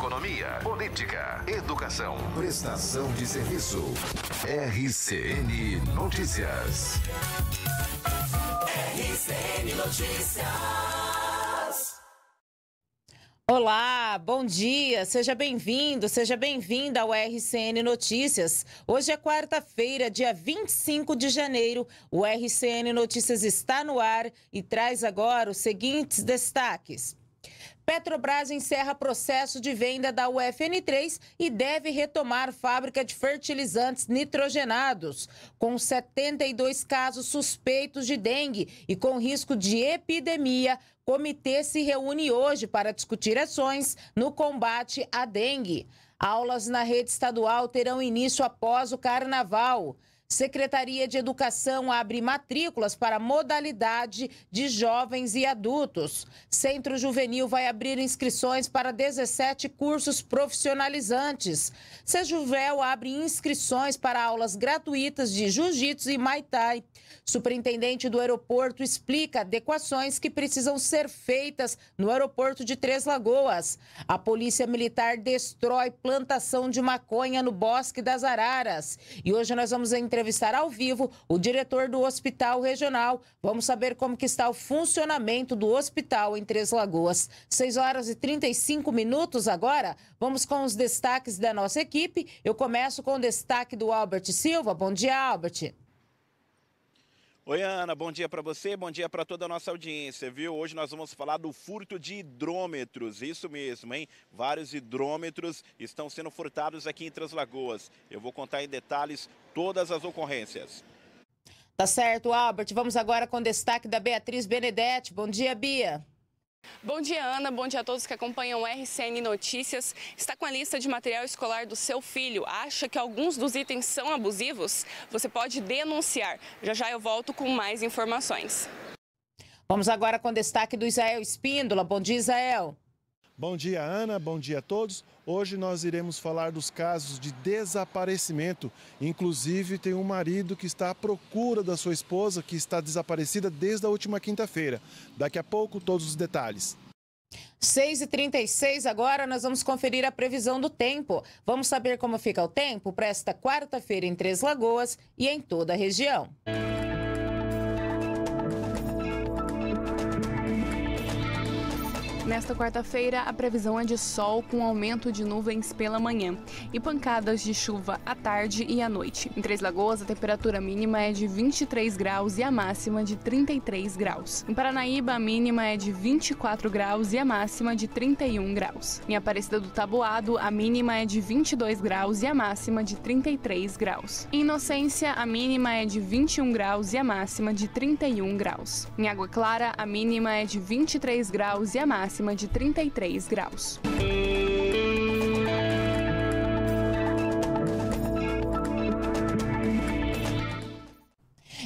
Economia, política, educação, prestação de serviço. RCN Notícias. RCN Notícias. Olá, bom dia, seja bem-vindo, seja bem-vinda ao RCN Notícias. Hoje é quarta-feira, dia 25 de janeiro. O RCN Notícias está no ar e traz agora os seguintes destaques. Petrobras encerra processo de venda da UFN3 e deve retomar fábrica de fertilizantes nitrogenados. Com 72 casos suspeitos de dengue e com risco de epidemia, comitê se reúne hoje para discutir ações no combate à dengue. Aulas na rede estadual terão início após o carnaval. Secretaria de Educação abre matrículas para modalidade de jovens e adultos. Centro Juvenil vai abrir inscrições para 17 cursos profissionalizantes. Sejuvel abre inscrições para aulas gratuitas de jiu-jitsu e maitai. Superintendente do aeroporto explica adequações que precisam ser feitas no aeroporto de Três Lagoas. A Polícia Militar destrói plantação de maconha no Bosque das Araras. E hoje nós vamos entrar entrevistar ao vivo o diretor do Hospital Regional. Vamos saber como que está o funcionamento do hospital em Três Lagoas. 6 horas e 35 minutos agora. Vamos com os destaques da nossa equipe. Eu começo com o destaque do Albert Silva. Bom dia, Albert. Oi, Ana, bom dia para você, bom dia para toda a nossa audiência, viu? Hoje nós vamos falar do furto de hidrômetros, isso mesmo, hein? Vários hidrômetros estão sendo furtados aqui em Translagoas. Eu vou contar em detalhes todas as ocorrências. Tá certo, Albert. Vamos agora com destaque da Beatriz Benedetti. Bom dia, Bia. Bom dia, Ana. Bom dia a todos que acompanham o RCN Notícias. Está com a lista de material escolar do seu filho? Acha que alguns dos itens são abusivos? Você pode denunciar. Já já eu volto com mais informações. Vamos agora com destaque do Israel Espíndola. Bom dia, Israel. Bom dia, Ana. Bom dia a todos. Hoje nós iremos falar dos casos de desaparecimento. Inclusive, tem um marido que está à procura da sua esposa, que está desaparecida desde a última quinta-feira. Daqui a pouco, todos os detalhes. 6h36, agora nós vamos conferir a previsão do tempo. Vamos saber como fica o tempo para esta quarta-feira em Três Lagoas e em toda a região. Nesta quarta-feira, a previsão é de sol com aumento de nuvens pela manhã e pancadas de chuva à tarde e à noite. Em Três Lagoas, a temperatura mínima é de 23 graus e a máxima de 33 graus. Em Paranaíba, a mínima é de 24 graus e a máxima de 31 graus. Em Aparecida do Taboado, a mínima é de 22 graus e a máxima de 33 graus. Em Inocência, a mínima é de 21 graus e a máxima de 31 graus. Em Água Clara, a mínima é de 23 graus e a máxima máxima de 33 graus.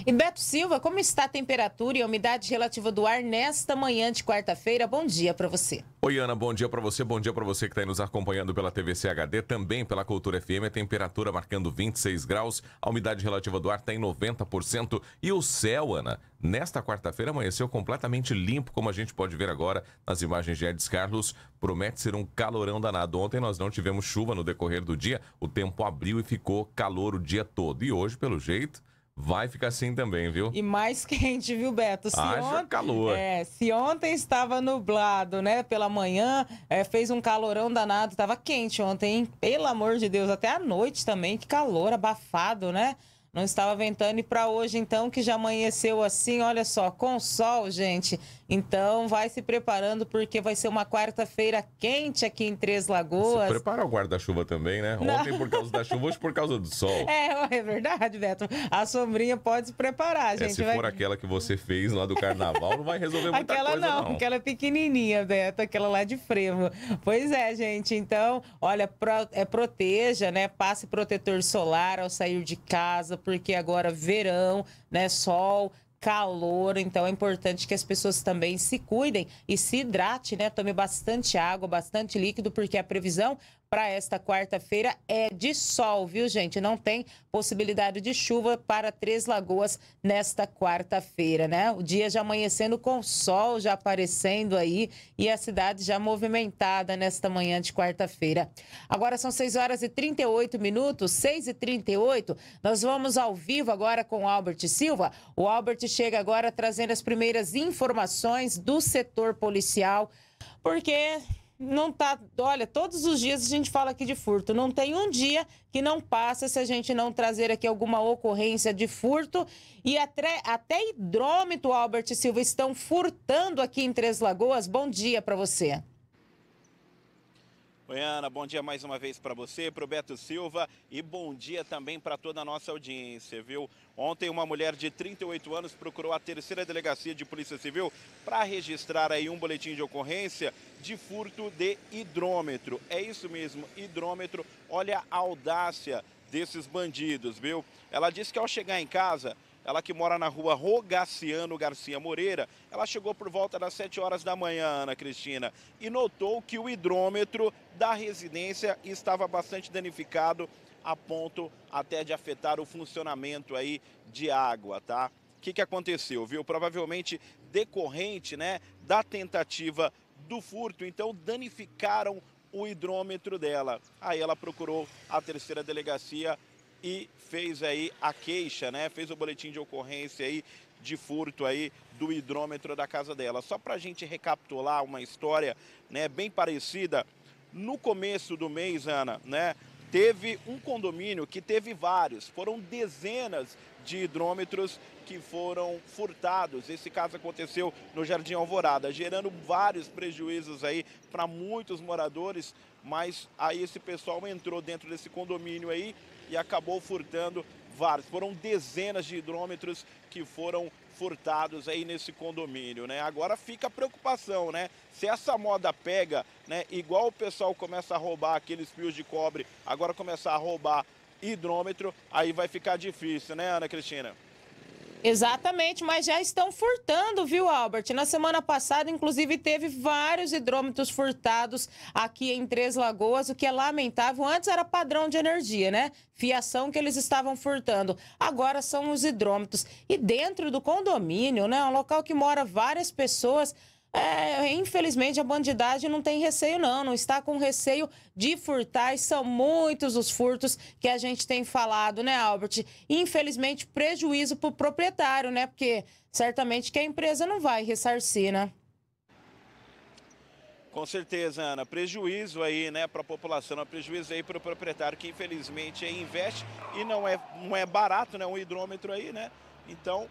E Beto Silva, como está a temperatura e a umidade relativa do ar nesta manhã de quarta-feira? Bom dia para você. Oi, Ana, bom dia para você, bom dia para você que está aí nos acompanhando pela TVC HD, também pela Cultura FM, a temperatura marcando 26 graus, a umidade relativa do ar está em 90% e o céu, Ana, nesta quarta-feira amanheceu completamente limpo, como a gente pode ver agora nas imagens de Eds Carlos, promete ser um calorão danado. Ontem nós não tivemos chuva no decorrer do dia, o tempo abriu e ficou calor o dia todo e hoje, pelo jeito... Vai ficar assim também, viu? E mais quente, viu, Beto? Se Haja ontem, calor. É, se ontem estava nublado, né? Pela manhã, é, fez um calorão danado. Estava quente ontem, hein? Pelo amor de Deus, até à noite também. Que calor abafado, né? Não estava ventando e para hoje então que já amanheceu assim, olha só, com sol, gente. Então vai se preparando porque vai ser uma quarta-feira quente aqui em Três Lagoas. Se prepara o guarda-chuva também, né? Ontem Não. por causa da chuva, hoje por causa do sol. É, é verdade, Beto. A sombrinha pode se preparar, é, gente. É, se vai... for aquela que você fez lá do carnaval, não vai resolver muita aquela coisa, não. não. Aquela pequenininha, Beto, aquela lá de frevo. Pois é, gente. Então, olha, pro... é, proteja, né? Passe protetor solar ao sair de casa porque agora verão, né? Sol, calor, então é importante que as pessoas também se cuidem e se hidrate, né? Tome bastante água, bastante líquido, porque a previsão para esta quarta-feira é de sol, viu, gente? Não tem possibilidade de chuva para Três Lagoas nesta quarta-feira, né? O dia já amanhecendo com sol já aparecendo aí e a cidade já movimentada nesta manhã de quarta-feira. Agora são 6 horas e 38 minutos, 6 e 38. Nós vamos ao vivo agora com o Albert Silva. O Albert chega agora trazendo as primeiras informações do setor policial, porque não tá. Olha, todos os dias a gente fala aqui de furto. Não tem um dia que não passa se a gente não trazer aqui alguma ocorrência de furto. E até, até hidrômetro, Albert Silva, estão furtando aqui em Três Lagoas. Bom dia para você. Oi, Ana, bom dia mais uma vez para você, para o Beto Silva e bom dia também para toda a nossa audiência, viu? Ontem uma mulher de 38 anos procurou a terceira delegacia de Polícia Civil para registrar aí um boletim de ocorrência de furto de hidrômetro. É isso mesmo, hidrômetro. Olha a audácia desses bandidos, viu? Ela disse que ao chegar em casa, ela que mora na rua Rogaciano Garcia Moreira, ela chegou por volta das 7 horas da manhã, Ana Cristina, e notou que o hidrômetro da residência estava bastante danificado, a ponto até de afetar o funcionamento aí de água, tá? O que, que aconteceu, viu? Provavelmente decorrente, né, da tentativa do furto, então danificaram o hidrômetro dela. Aí ela procurou a terceira delegacia e fez aí a queixa, né? Fez o boletim de ocorrência aí de furto aí do hidrômetro da casa dela. Só para a gente recapitular uma história, né, bem parecida. No começo do mês, Ana, né, teve um condomínio que teve vários, foram dezenas de hidrômetros que foram furtados. Esse caso aconteceu no Jardim Alvorada, gerando vários prejuízos aí para muitos moradores, mas aí esse pessoal entrou dentro desse condomínio aí e acabou furtando vários. Foram dezenas de hidrômetros que foram furtados aí nesse condomínio, né? Agora fica a preocupação, né? Se essa moda pega, né? Igual o pessoal começa a roubar aqueles fios de cobre, agora começar a roubar hidrômetro, aí vai ficar difícil, né, Ana Cristina? Exatamente, mas já estão furtando, viu, Albert? Na semana passada, inclusive, teve vários hidrômetros furtados aqui em Três Lagoas, o que é lamentável. Antes era padrão de energia, né? Fiação que eles estavam furtando. Agora são os hidrômetros. E dentro do condomínio, né? Um local que mora várias pessoas. É, infelizmente, a bandidagem não tem receio, não. Não está com receio de furtar. E são muitos os furtos que a gente tem falado, né, Albert? Infelizmente, prejuízo para o proprietário, né? Porque certamente que a empresa não vai ressarcir, né? Com certeza, Ana. Prejuízo aí, né, para a população, né? prejuízo aí para o proprietário que infelizmente investe e não é, não é barato, né, um hidrômetro aí, né? Então,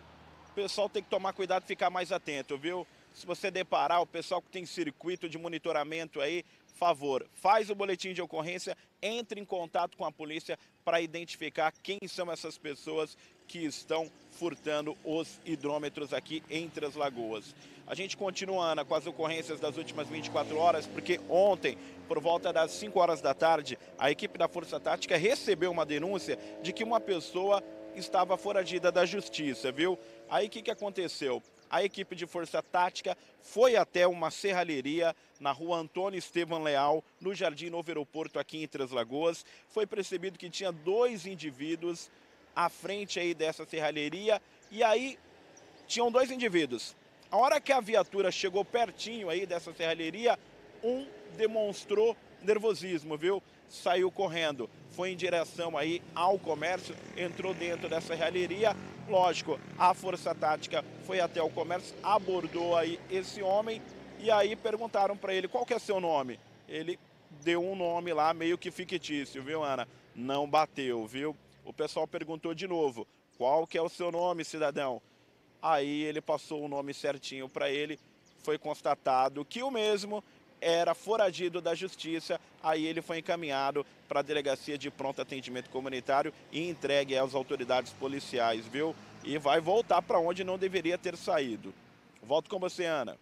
o pessoal tem que tomar cuidado, ficar mais atento, viu? se você deparar o pessoal que tem circuito de monitoramento aí, favor, faz o boletim de ocorrência, entre em contato com a polícia para identificar quem são essas pessoas que estão furtando os hidrômetros aqui entre as lagoas. A gente continua, Ana, com as ocorrências das últimas 24 horas, porque ontem, por volta das 5 horas da tarde, a equipe da Força Tática recebeu uma denúncia de que uma pessoa estava foragida da justiça, viu? Aí o que, que aconteceu? A equipe de Força Tática foi até uma serralheria na rua Antônio Estevam Leal, no Jardim Novo Aeroporto, aqui em Três Lagoas. Foi percebido que tinha dois indivíduos à frente aí dessa serralheria e aí tinham dois indivíduos. A hora que a viatura chegou pertinho aí dessa serralheria, um demonstrou nervosismo, viu? saiu correndo, foi em direção aí ao comércio, entrou dentro dessa raleria. Lógico, a força tática foi até o comércio, abordou aí esse homem e aí perguntaram para ele qual que é seu nome. Ele deu um nome lá meio que fictício, viu, Ana? Não bateu, viu? O pessoal perguntou de novo: "Qual que é o seu nome, cidadão?" Aí ele passou o nome certinho para ele. Foi constatado que o mesmo era foragido da justiça, aí ele foi encaminhado para a delegacia de pronto atendimento comunitário e entregue às autoridades policiais, viu? E vai voltar para onde não deveria ter saído. Volto com você, Ana.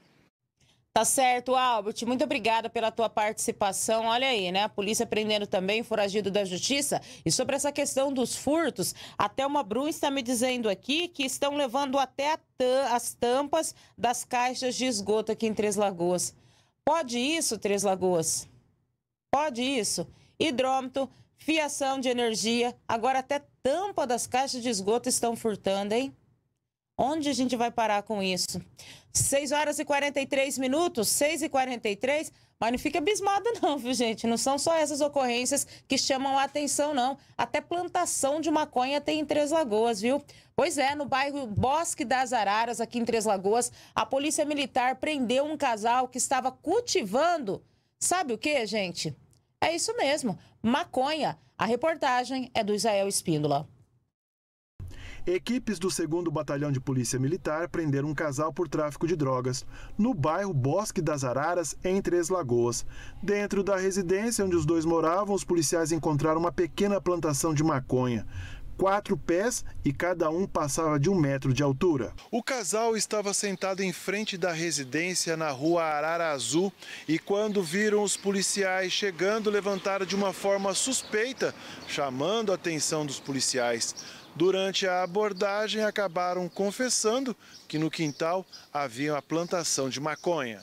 Tá certo, Albert. Muito obrigada pela tua participação. Olha aí, né? A polícia prendendo também foragido da justiça. E sobre essa questão dos furtos, até uma Brum está me dizendo aqui que estão levando até as tampas das caixas de esgoto aqui em Três Lagoas. Pode isso, Três Lagoas? Pode isso? Hidrômetro, fiação de energia, agora até tampa das caixas de esgoto estão furtando, hein? Onde a gente vai parar com isso? 6 horas e 43 minutos, 6 e 43 mas não fica abismado não, viu gente? Não são só essas ocorrências que chamam a atenção não. Até plantação de maconha tem em Três Lagoas, viu? Pois é, no bairro Bosque das Araras, aqui em Três Lagoas, a polícia militar prendeu um casal que estava cultivando, sabe o que, gente? É isso mesmo, maconha. A reportagem é do Israel Espíndola. Equipes do 2 Batalhão de Polícia Militar prenderam um casal por tráfico de drogas no bairro Bosque das Araras, em Três Lagoas. Dentro da residência onde os dois moravam, os policiais encontraram uma pequena plantação de maconha quatro pés e cada um passava de um metro de altura. O casal estava sentado em frente da residência na rua Arara Azul e quando viram os policiais chegando, levantaram de uma forma suspeita, chamando a atenção dos policiais. Durante a abordagem, acabaram confessando que no quintal havia uma plantação de maconha.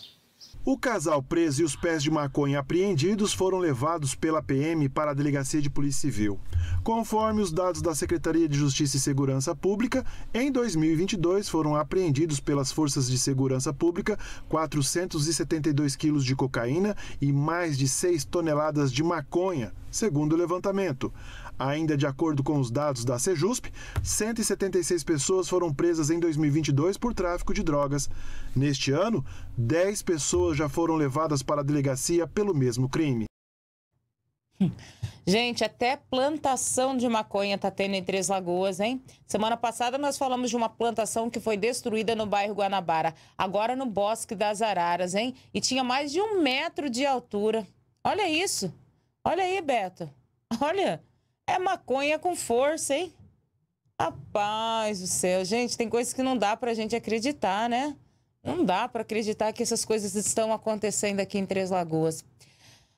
O casal preso e os pés de maconha apreendidos foram levados pela PM para a Delegacia de Polícia Civil. Conforme os dados da Secretaria de Justiça e Segurança Pública, em 2022 foram apreendidos pelas Forças de Segurança Pública 472 quilos de cocaína e mais de 6 toneladas de maconha, segundo o levantamento. Ainda de acordo com os dados da Sejusp, 176 pessoas foram presas em 2022 por tráfico de drogas. Neste ano, 10 pessoas já foram levadas para a delegacia pelo mesmo crime. Gente, até plantação de maconha está tendo em Três Lagoas, hein? Semana passada nós falamos de uma plantação que foi destruída no bairro Guanabara, agora no Bosque das Araras, hein? E tinha mais de um metro de altura. Olha isso. Olha aí, Beto. Olha. É maconha com força, hein? Rapaz do céu, gente, tem coisas que não dá pra gente acreditar, né? Não dá para acreditar que essas coisas estão acontecendo aqui em Três Lagoas.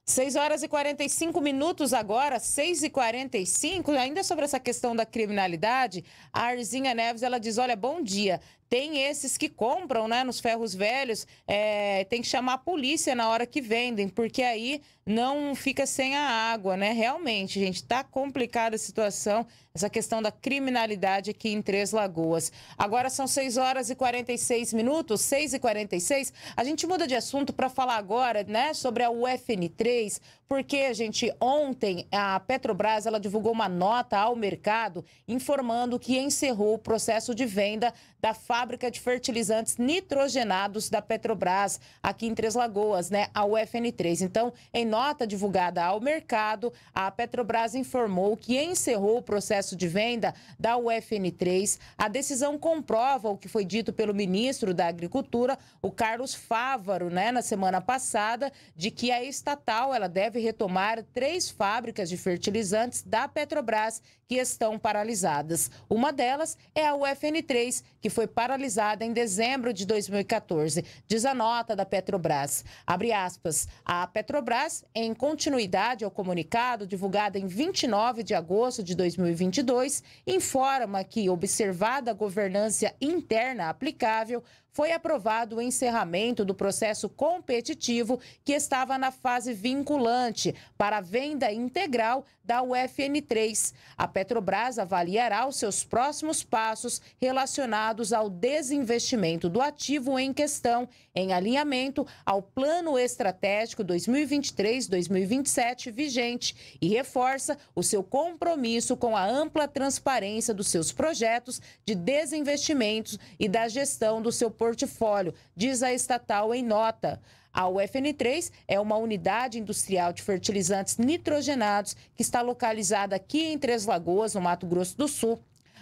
6 horas e 45 minutos agora, 6 e 45 ainda sobre essa questão da criminalidade, a Arzinha Neves, ela diz, olha, bom dia, tem esses que compram, né, nos ferros velhos, é, tem que chamar a polícia na hora que vendem, porque aí não fica sem a água, né? Realmente, gente, tá complicada a situação, essa questão da criminalidade aqui em Três Lagoas. Agora são 6 horas e 46 minutos, 6 e 46. A gente muda de assunto para falar agora, né, sobre a UFN3, porque, gente, ontem a Petrobras ela divulgou uma nota ao mercado informando que encerrou o processo de venda da fábrica de fertilizantes nitrogenados da Petrobras aqui em Três Lagoas, né, a UFN3. Então, em nota divulgada ao mercado, a Petrobras informou que encerrou o processo de venda da UFN3. A decisão comprova o que foi dito pelo ministro da Agricultura, o Carlos Fávaro, né, na semana passada, de que a estatal ela deve retomar três fábricas de fertilizantes da Petrobras que estão paralisadas. Uma delas é a UFN3, que foi paralisada em dezembro de 2014, diz a nota da Petrobras. Abre aspas. A Petrobras, em continuidade ao comunicado divulgado em 29 de agosto de 2022, informa que, observada a governança interna aplicável, foi aprovado o encerramento do processo competitivo que estava na fase vinculante para a venda integral da UFN3. A Petrobras avaliará os seus próximos passos relacionados ao desinvestimento do ativo em questão, em alinhamento ao Plano Estratégico 2023-2027 vigente e reforça o seu compromisso com a ampla transparência dos seus projetos de desinvestimentos e da gestão do seu portfólio, diz a estatal em nota. A UFN3 é uma unidade industrial de fertilizantes nitrogenados que está localizada aqui em Três Lagoas, no Mato Grosso do Sul.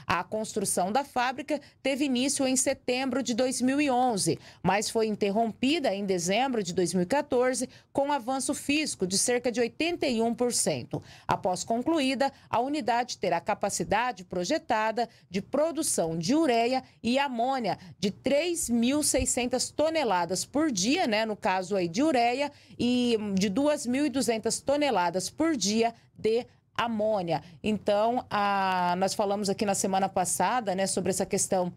A construção da fábrica teve início em setembro de 2011, mas foi interrompida em dezembro de 2014 com avanço físico de cerca de 81%. Após concluída, a unidade terá capacidade projetada de produção de ureia e amônia de 3.600 toneladas por dia, né, no caso aí de ureia, e de 2.200 toneladas por dia de amônia. Então, a, nós falamos aqui na semana passada né, sobre essa questão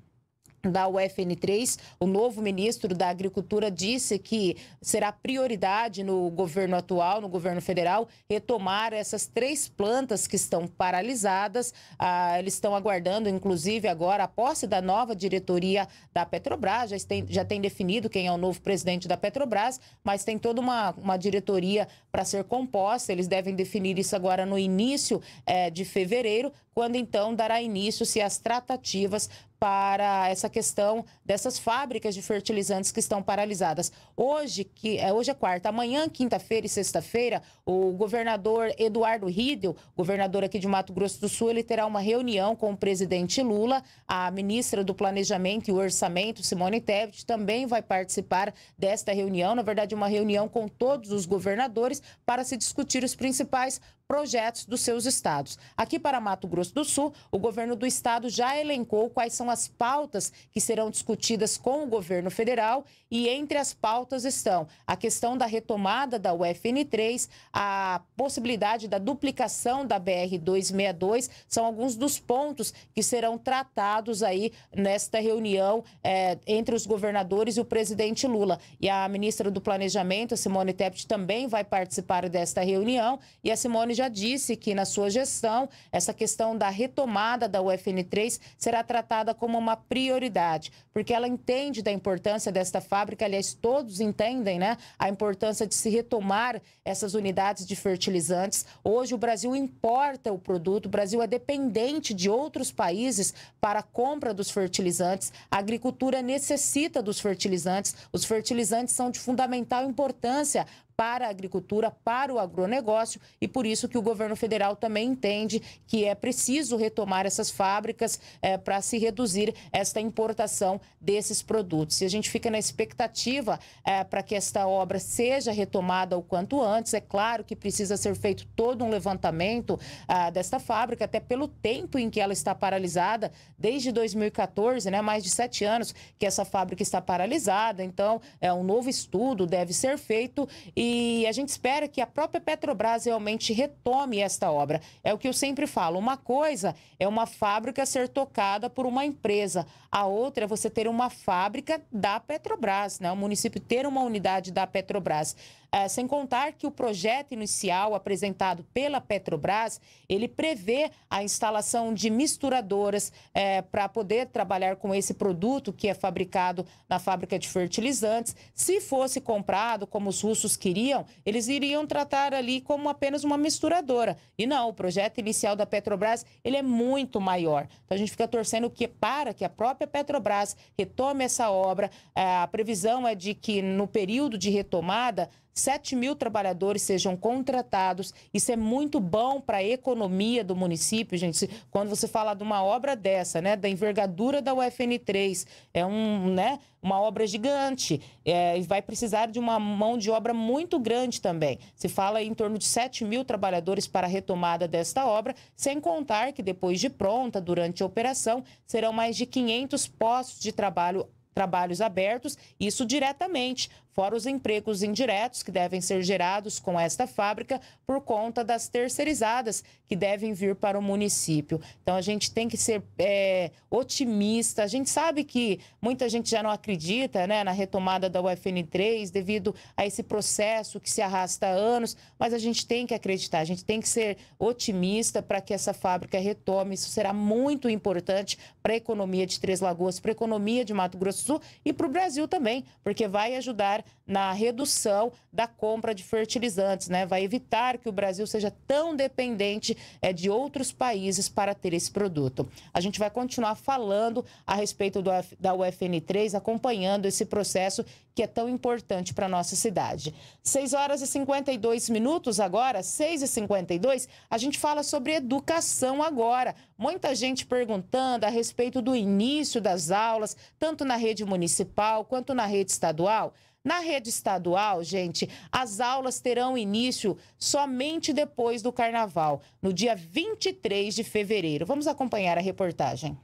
da UFN3, o novo ministro da Agricultura disse que será prioridade no governo atual, no governo federal, retomar essas três plantas que estão paralisadas. Ah, eles estão aguardando, inclusive, agora a posse da nova diretoria da Petrobras. Já tem, já tem definido quem é o novo presidente da Petrobras, mas tem toda uma, uma diretoria para ser composta. Eles devem definir isso agora no início eh, de fevereiro, quando então dará início-se as tratativas para essa questão dessas fábricas de fertilizantes que estão paralisadas. Hoje, que é, hoje é quarta, amanhã, quinta-feira e sexta-feira, o governador Eduardo Ridel, governador aqui de Mato Grosso do Sul, ele terá uma reunião com o presidente Lula, a ministra do Planejamento e Orçamento, Simone Tebet, também vai participar desta reunião, na verdade, uma reunião com todos os governadores para se discutir os principais projetos dos seus estados. Aqui para Mato Grosso do Sul, o governo do estado já elencou quais são as pautas que serão discutidas com o governo federal e entre as pautas estão a questão da retomada da UFN3, a possibilidade da duplicação da BR 262, são alguns dos pontos que serão tratados aí nesta reunião é, entre os governadores e o presidente Lula. E a ministra do Planejamento, Simone Tebet, também vai participar desta reunião e a Simone já já disse que, na sua gestão, essa questão da retomada da UFN3 será tratada como uma prioridade, porque ela entende da importância desta fábrica, aliás, todos entendem né, a importância de se retomar essas unidades de fertilizantes. Hoje, o Brasil importa o produto, o Brasil é dependente de outros países para a compra dos fertilizantes, a agricultura necessita dos fertilizantes, os fertilizantes são de fundamental importância para a agricultura, para o agronegócio e por isso que o governo federal também entende que é preciso retomar essas fábricas é, para se reduzir esta importação desses produtos. E a gente fica na expectativa é, para que esta obra seja retomada o quanto antes. É claro que precisa ser feito todo um levantamento é, desta fábrica, até pelo tempo em que ela está paralisada, desde 2014, né, mais de sete anos que essa fábrica está paralisada. Então, é um novo estudo deve ser feito e e a gente espera que a própria Petrobras realmente retome esta obra. É o que eu sempre falo: uma coisa é uma fábrica ser tocada por uma empresa, a outra é você ter uma fábrica da Petrobras, né? o município ter uma unidade da Petrobras. É, sem contar que o projeto inicial apresentado pela Petrobras, ele prevê a instalação de misturadoras é, para poder trabalhar com esse produto que é fabricado na fábrica de fertilizantes. Se fosse comprado, como os russos queriam, eles iriam tratar ali como apenas uma misturadora. E não, o projeto inicial da Petrobras, ele é muito maior. Então a gente fica torcendo que para que a própria Petrobras retome essa obra. É, a previsão é de que no período de retomada 7 mil trabalhadores sejam contratados. Isso é muito bom para a economia do município, gente. Quando você fala de uma obra dessa, né, da envergadura da UFN3, é um, né, uma obra gigante é, e vai precisar de uma mão de obra muito grande também. Se fala em torno de 7 mil trabalhadores para a retomada desta obra, sem contar que depois de pronta, durante a operação, serão mais de 500 postos de trabalho trabalhos abertos, isso diretamente fora os empregos indiretos que devem ser gerados com esta fábrica por conta das terceirizadas que devem vir para o município. Então a gente tem que ser é, otimista. A gente sabe que muita gente já não acredita né, na retomada da UFN3 devido a esse processo que se arrasta há anos, mas a gente tem que acreditar, a gente tem que ser otimista para que essa fábrica retome. Isso será muito importante para a economia de Três Lagoas, para a economia de Mato Grosso do Sul e para o Brasil também, porque vai ajudar na redução da compra de fertilizantes, né? Vai evitar que o Brasil seja tão dependente é, de outros países para ter esse produto. A gente vai continuar falando a respeito do, da UFN3, acompanhando esse processo que é tão importante para a nossa cidade. 6 horas e 52 minutos agora, 6 e 52, a gente fala sobre educação agora. Muita gente perguntando a respeito do início das aulas, tanto na rede municipal quanto na rede estadual. Na rede estadual, gente, as aulas terão início somente depois do carnaval, no dia 23 de fevereiro. Vamos acompanhar a reportagem.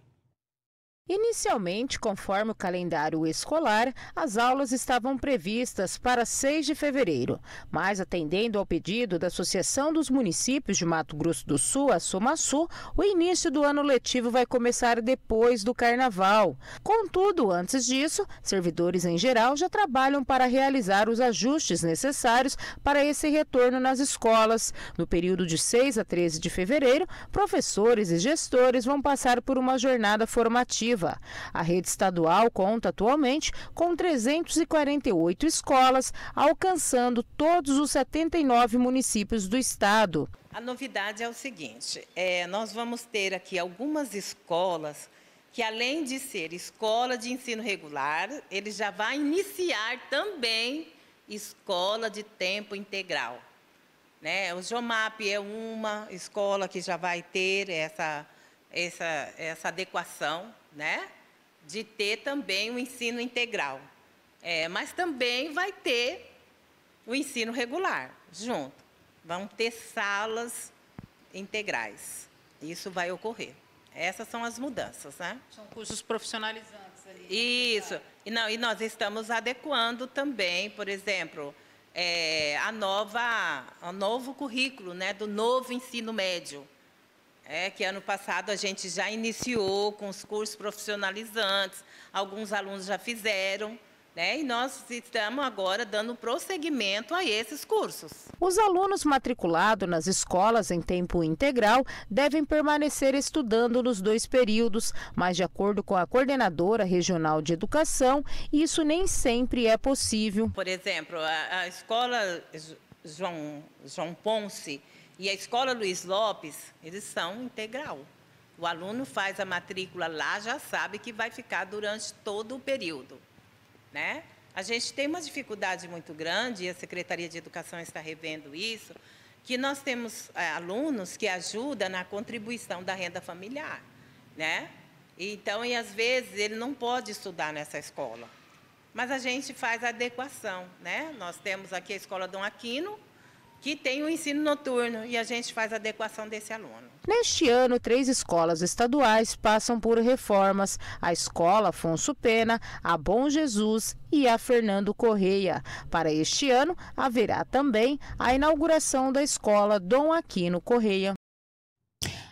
Inicialmente, conforme o calendário escolar, as aulas estavam previstas para 6 de fevereiro, mas atendendo ao pedido da Associação dos Municípios de Mato Grosso do Sul, a Somaçu, o início do ano letivo vai começar depois do carnaval. Contudo, antes disso, servidores em geral já trabalham para realizar os ajustes necessários para esse retorno nas escolas. No período de 6 a 13 de fevereiro, professores e gestores vão passar por uma jornada formativa a rede estadual conta atualmente com 348 escolas, alcançando todos os 79 municípios do estado. A novidade é o seguinte: é, nós vamos ter aqui algumas escolas que, além de ser escola de ensino regular, ele já vai iniciar também escola de tempo integral. Né? O Jomap é uma escola que já vai ter essa essa, essa adequação, né? de ter também o ensino integral. É, mas também vai ter o ensino regular junto. Vão ter salas integrais. Isso vai ocorrer. Essas são as mudanças, né? São cursos profissionalizantes ali. Né, Isso. E, não, e nós estamos adequando também, por exemplo, é, a nova, o novo currículo né, do novo ensino médio é que ano passado a gente já iniciou com os cursos profissionalizantes, alguns alunos já fizeram. Né? E nós estamos agora dando prosseguimento a esses cursos. Os alunos matriculados nas escolas em tempo integral devem permanecer estudando nos dois períodos, mas de acordo com a coordenadora regional de educação, isso nem sempre é possível. Por exemplo, a, a escola João, João Ponce, e a escola Luiz Lopes, eles são integral. O aluno faz a matrícula lá, já sabe que vai ficar durante todo o período. Né? A gente tem uma dificuldade muito grande, e a Secretaria de Educação está revendo isso, que nós temos é, alunos que ajudam na contribuição da renda familiar. Né? Então, e às vezes ele não pode estudar nessa escola. Mas a gente faz adequação. Né? Nós temos aqui a escola Dom Aquino, que tem o ensino noturno e a gente faz a adequação desse aluno. Neste ano, três escolas estaduais passam por reformas: a Escola Afonso Pena, a Bom Jesus e a Fernando Correia. Para este ano, haverá também a inauguração da Escola Dom Aquino Correia.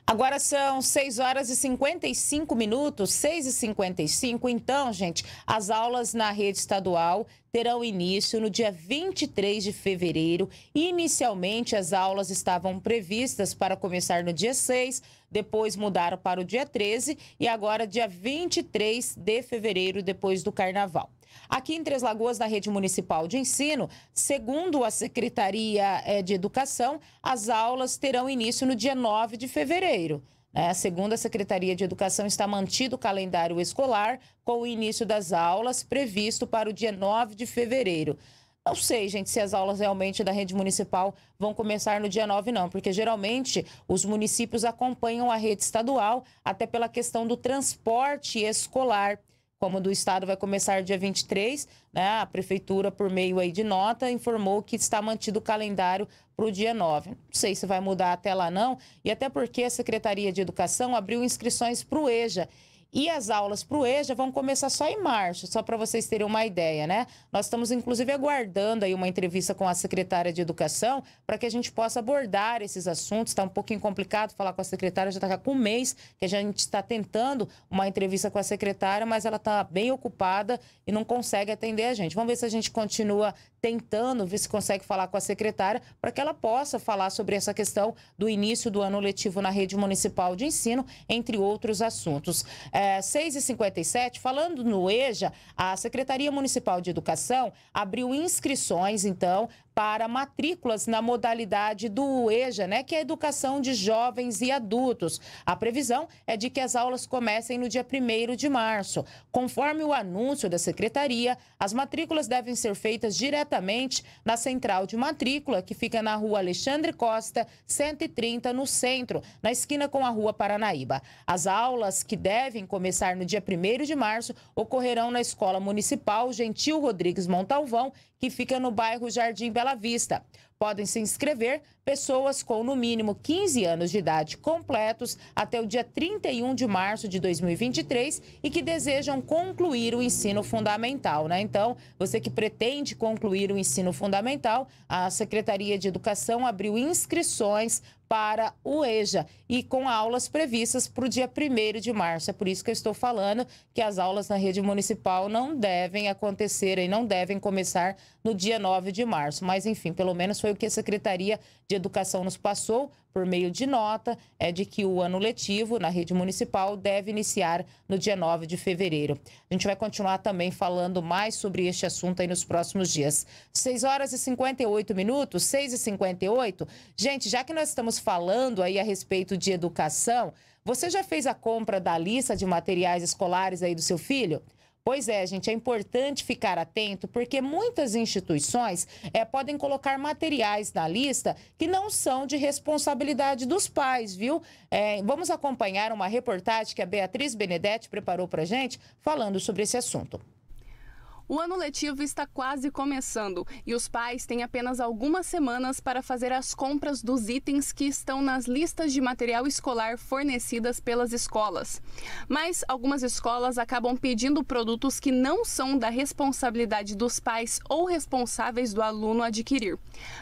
Agora são 6 horas e 55 minutos, 6 e 55. Então, gente, as aulas na rede estadual terão início no dia 23 de fevereiro. Inicialmente, as aulas estavam previstas para começar no dia 6, depois mudaram para o dia 13 e agora dia 23 de fevereiro, depois do carnaval. Aqui em Três Lagoas, na rede municipal de ensino, segundo a Secretaria eh, de Educação, as aulas terão início no dia 9 de fevereiro. É, segundo a Secretaria de Educação, está mantido o calendário escolar com o início das aulas previsto para o dia 9 de fevereiro. Não sei, gente, se as aulas realmente da rede municipal vão começar no dia 9, não, porque geralmente os municípios acompanham a rede estadual, até pela questão do transporte escolar como do Estado vai começar dia 23, né? A Prefeitura, por meio aí de nota, informou que está mantido o calendário para o dia 9. Não sei se vai mudar até lá, não. E até porque a Secretaria de Educação abriu inscrições para o EJA. E as aulas para o EJA vão começar só em março, só para vocês terem uma ideia, né? Nós estamos, inclusive, aguardando aí uma entrevista com a secretária de Educação para que a gente possa abordar esses assuntos. Está um pouquinho complicado falar com a secretária, já está com um mês que a gente está tentando uma entrevista com a secretária, mas ela está bem ocupada e não consegue atender a gente. Vamos ver se a gente continua tentando, ver se consegue falar com a secretária para que ela possa falar sobre essa questão do início do ano letivo na rede municipal de ensino, entre outros assuntos. É, 6h57, falando no EJA, a Secretaria Municipal de Educação abriu inscrições, então, para matrículas na modalidade do EJA, né, que é a educação de jovens e adultos. A previsão é de que as aulas comecem no dia 1 de março. Conforme o anúncio da secretaria, as matrículas devem ser feitas diretamente na central de matrícula, que fica na rua Alexandre Costa, 130, no centro, na esquina com a rua Paranaíba. As aulas, que devem começar no dia 1 de março, ocorrerão na Escola Municipal Gentil Rodrigues Montalvão, que fica no bairro Jardim Bela Bela Vista. Podem se inscrever pessoas com no mínimo 15 anos de idade completos até o dia 31 de março de 2023 e que desejam concluir o ensino fundamental, né? Então, você que pretende concluir o ensino fundamental, a Secretaria de Educação abriu inscrições para o EJA e com aulas previstas para o dia 1 de março. É por isso que eu estou falando que as aulas na rede municipal não devem acontecer e não devem começar no dia 9 de março. Mas, enfim, pelo menos foi o que a Secretaria de Educação nos passou por meio de nota, é de que o ano letivo na rede municipal deve iniciar no dia 9 de fevereiro. A gente vai continuar também falando mais sobre este assunto aí nos próximos dias. 6 horas e 58 minutos, 6 e 58. Gente, já que nós estamos falando aí a respeito de educação, você já fez a compra da lista de materiais escolares aí do seu filho? Pois é, gente, é importante ficar atento porque muitas instituições é, podem colocar materiais na lista que não são de responsabilidade dos pais, viu? É, vamos acompanhar uma reportagem que a Beatriz Benedetti preparou para gente falando sobre esse assunto. O ano letivo está quase começando e os pais têm apenas algumas semanas para fazer as compras dos itens que estão nas listas de material escolar fornecidas pelas escolas. Mas algumas escolas acabam pedindo produtos que não são da responsabilidade dos pais ou responsáveis do aluno adquirir.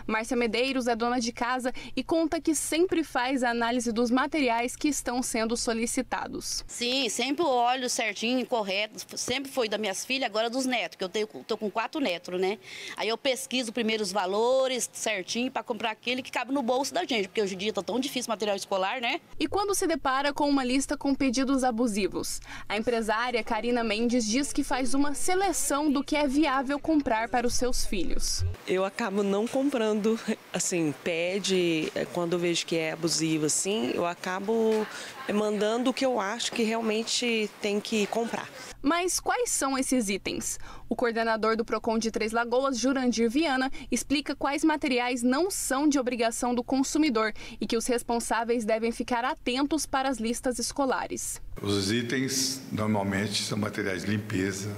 Márcia Medeiros é dona de casa e conta que sempre faz a análise dos materiais que estão sendo solicitados. Sim, sempre olho certinho, correto, sempre foi das minhas filhas, agora dos netos netos, que eu tenho, tô com quatro netos, né? Aí eu pesquiso primeiro os valores certinho para comprar aquele que cabe no bolso da gente, porque hoje em dia tá tão difícil material escolar, né? E quando se depara com uma lista com pedidos abusivos, a empresária Karina Mendes diz que faz uma seleção do que é viável comprar para os seus filhos. Eu acabo não comprando, assim, pede, é, quando eu vejo que é abusivo, assim, eu acabo mandando o que eu acho que realmente tem que comprar. Mas quais são esses itens? O coordenador do PROCON de Três Lagoas, Jurandir Viana, explica quais materiais não são de obrigação do consumidor e que os responsáveis devem ficar atentos para as listas escolares. Os itens normalmente são materiais de limpeza,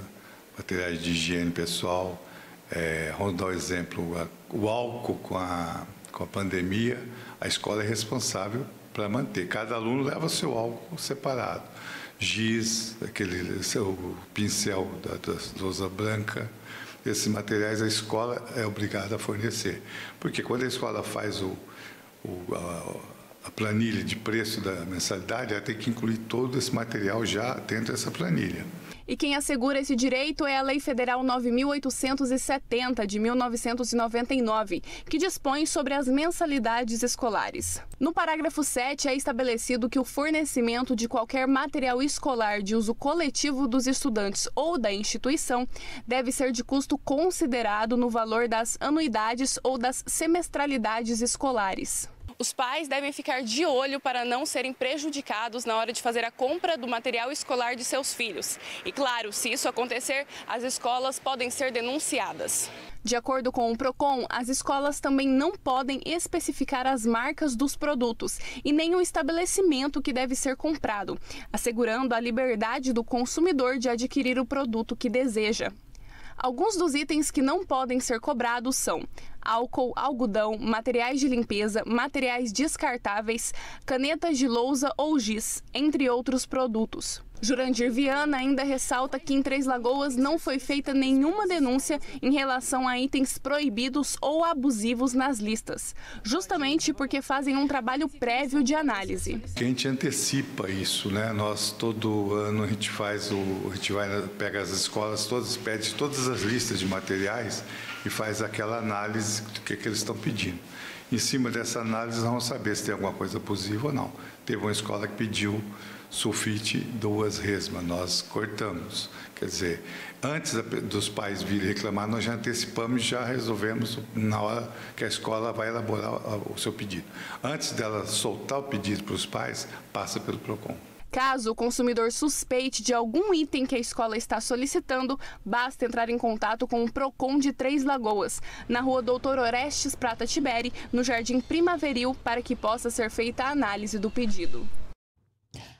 materiais de higiene pessoal. É, vamos dar um exemplo, o álcool com a, com a pandemia, a escola é responsável para manter. Cada aluno leva seu álcool separado. Giz, aquele seu pincel da, da lousa branca, esses materiais a escola é obrigada a fornecer. Porque quando a escola faz o, o a, a, planilha de preço da mensalidade, ela tem que incluir todo esse material já dentro dessa planilha. E quem assegura esse direito é a Lei Federal 9870 de 1999, que dispõe sobre as mensalidades escolares. No parágrafo 7 é estabelecido que o fornecimento de qualquer material escolar de uso coletivo dos estudantes ou da instituição deve ser de custo considerado no valor das anuidades ou das semestralidades escolares. Os pais devem ficar de olho para não serem prejudicados na hora de fazer a compra do material escolar de seus filhos. E claro, se isso acontecer, as escolas podem ser denunciadas. De acordo com o Procon, as escolas também não podem especificar as marcas dos produtos e nem o estabelecimento que deve ser comprado, assegurando a liberdade do consumidor de adquirir o produto que deseja. Alguns dos itens que não podem ser cobrados são álcool, algodão, materiais de limpeza, materiais descartáveis, canetas de lousa ou giz, entre outros produtos. Jurandir Viana ainda ressalta que em Três Lagoas não foi feita nenhuma denúncia em relação a itens proibidos ou abusivos nas listas, justamente porque fazem um trabalho prévio de análise. A gente antecipa isso, né? Nós todo ano a gente faz o, a gente vai pega as escolas todas, pede todas as listas de materiais e faz aquela análise do que, que eles estão pedindo. Em cima dessa análise, nós vamos saber se tem alguma coisa abusiva ou não. Teve uma escola que pediu sulfite duas resmas, nós cortamos. Quer dizer, antes dos pais virem reclamar, nós já antecipamos, já resolvemos na hora que a escola vai elaborar o seu pedido. Antes dela soltar o pedido para os pais, passa pelo PROCON. Caso o consumidor suspeite de algum item que a escola está solicitando, basta entrar em contato com o PROCON de Três Lagoas, na rua Doutor Orestes Prata Tibere no Jardim Primaveril, para que possa ser feita a análise do pedido.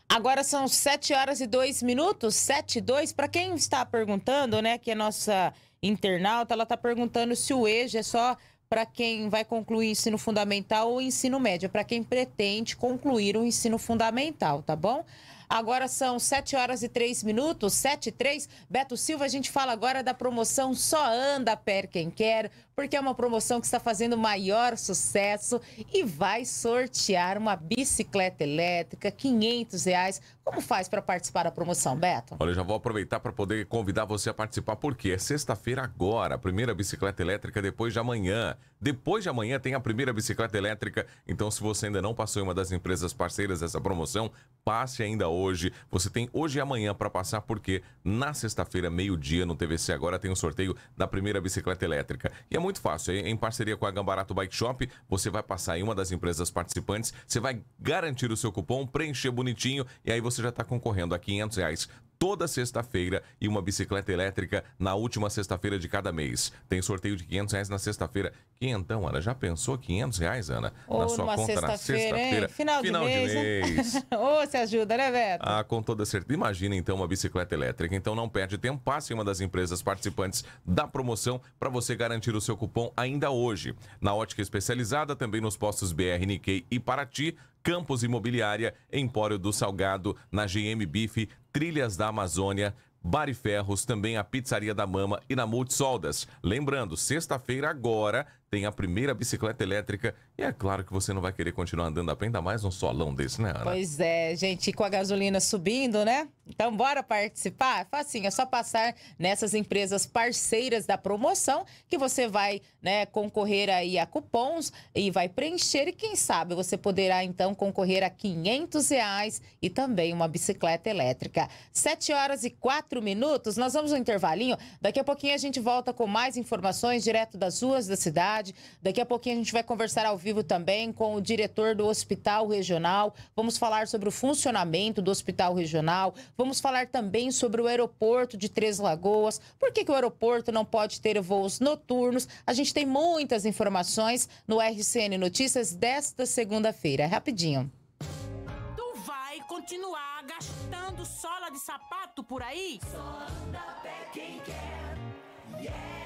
Agora são 7 horas e 2 minutos, 7 e 2. Para quem está perguntando, né, que a é nossa internauta, ela está perguntando se o EJA é só para quem vai concluir ensino fundamental ou ensino médio, é para quem pretende concluir o ensino fundamental, tá bom? Agora são 7 horas e 3 minutos, 7 e 3. Beto Silva, a gente fala agora da promoção Só Anda Per Quem Quer porque é uma promoção que está fazendo maior sucesso e vai sortear uma bicicleta elétrica, 500 reais. Como faz para participar da promoção, Beto? Olha, eu já vou aproveitar para poder convidar você a participar, porque é sexta-feira agora, a primeira bicicleta elétrica depois de amanhã. Depois de amanhã tem a primeira bicicleta elétrica, então se você ainda não passou em uma das empresas parceiras dessa promoção, passe ainda hoje. Você tem hoje e amanhã para passar, porque na sexta-feira, meio-dia, no TVC agora tem o um sorteio da primeira bicicleta elétrica. E amanhã é muito fácil. Em parceria com a Gambarato Bike Shop, você vai passar em uma das empresas participantes, você vai garantir o seu cupom, preencher bonitinho e aí você já está concorrendo a 500 reais toda sexta-feira e uma bicicleta elétrica na última sexta-feira de cada mês. Tem sorteio de 500 reais na sexta-feira. então, Ana, já pensou 500 reais, Ana? Ou na sua conta sexta na sexta-feira. Final, Final de, de mês. mês. Ou se ajuda, né, Beto? Ah, com toda certeza. Imagina, então, uma bicicleta elétrica. Então não perde tempo, passe uma das empresas participantes da promoção para você garantir o seu cupom ainda hoje. Na ótica especializada, também nos postos BR, e Paraty, Campos Imobiliária, Empório do Salgado, na GM Bife, Trilhas da Amazônia, Bar e Ferros, também a Pizzaria da Mama e na Multisoldas. Lembrando, sexta-feira agora tem a primeira bicicleta elétrica. E é claro que você não vai querer continuar andando a pé, ainda mais um solão desse, né, Ana? Pois é, gente, com a gasolina subindo, né? Então, bora participar? É facinho, é só passar nessas empresas parceiras da promoção que você vai né, concorrer aí a cupons e vai preencher. E quem sabe você poderá, então, concorrer a 500 reais e também uma bicicleta elétrica. 7 horas e 4 minutos, nós vamos ao intervalinho. Daqui a pouquinho a gente volta com mais informações direto das ruas da cidade cidade. Daqui a pouquinho a gente vai conversar ao vivo também com o diretor do Hospital Regional. Vamos falar sobre o funcionamento do Hospital Regional. Vamos falar também sobre o aeroporto de Três Lagoas. Por que, que o aeroporto não pode ter voos noturnos? A gente tem muitas informações no RCN Notícias desta segunda-feira. É rapidinho. Tu vai continuar gastando sola de sapato por aí? Só anda quem quer. Yeah!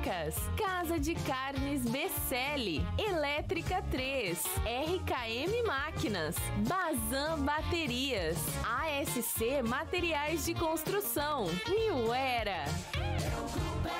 Casa de Carnes Becelli, Elétrica 3, RKM Máquinas, Bazan Baterias, ASC Materiais de Construção, New Era. É o Grupo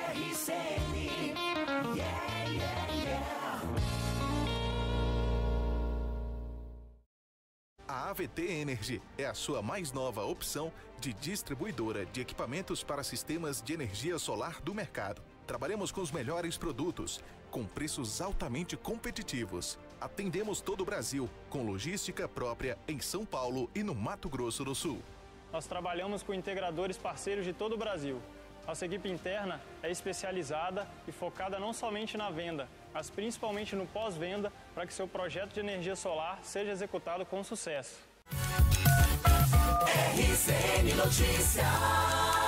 A AVT Energy é a sua mais nova opção de distribuidora de equipamentos para sistemas de energia solar do mercado. Trabalhamos com os melhores produtos, com preços altamente competitivos. Atendemos todo o Brasil, com logística própria em São Paulo e no Mato Grosso do Sul. Nós trabalhamos com integradores parceiros de todo o Brasil. Nossa equipe interna é especializada e focada não somente na venda, mas principalmente no pós-venda para que seu projeto de energia solar seja executado com sucesso. RCN Notícias.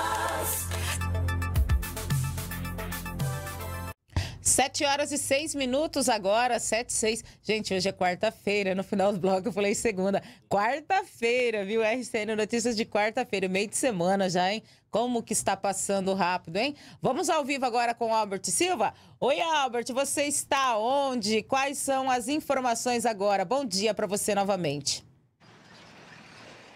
Sete horas e seis minutos agora, sete seis. Gente, hoje é quarta-feira, no final do bloco eu falei segunda. Quarta-feira, viu? RCN Notícias de quarta-feira, meio de semana já, hein? Como que está passando rápido, hein? Vamos ao vivo agora com Albert Silva. Oi, Albert, você está onde? Quais são as informações agora? Bom dia para você novamente.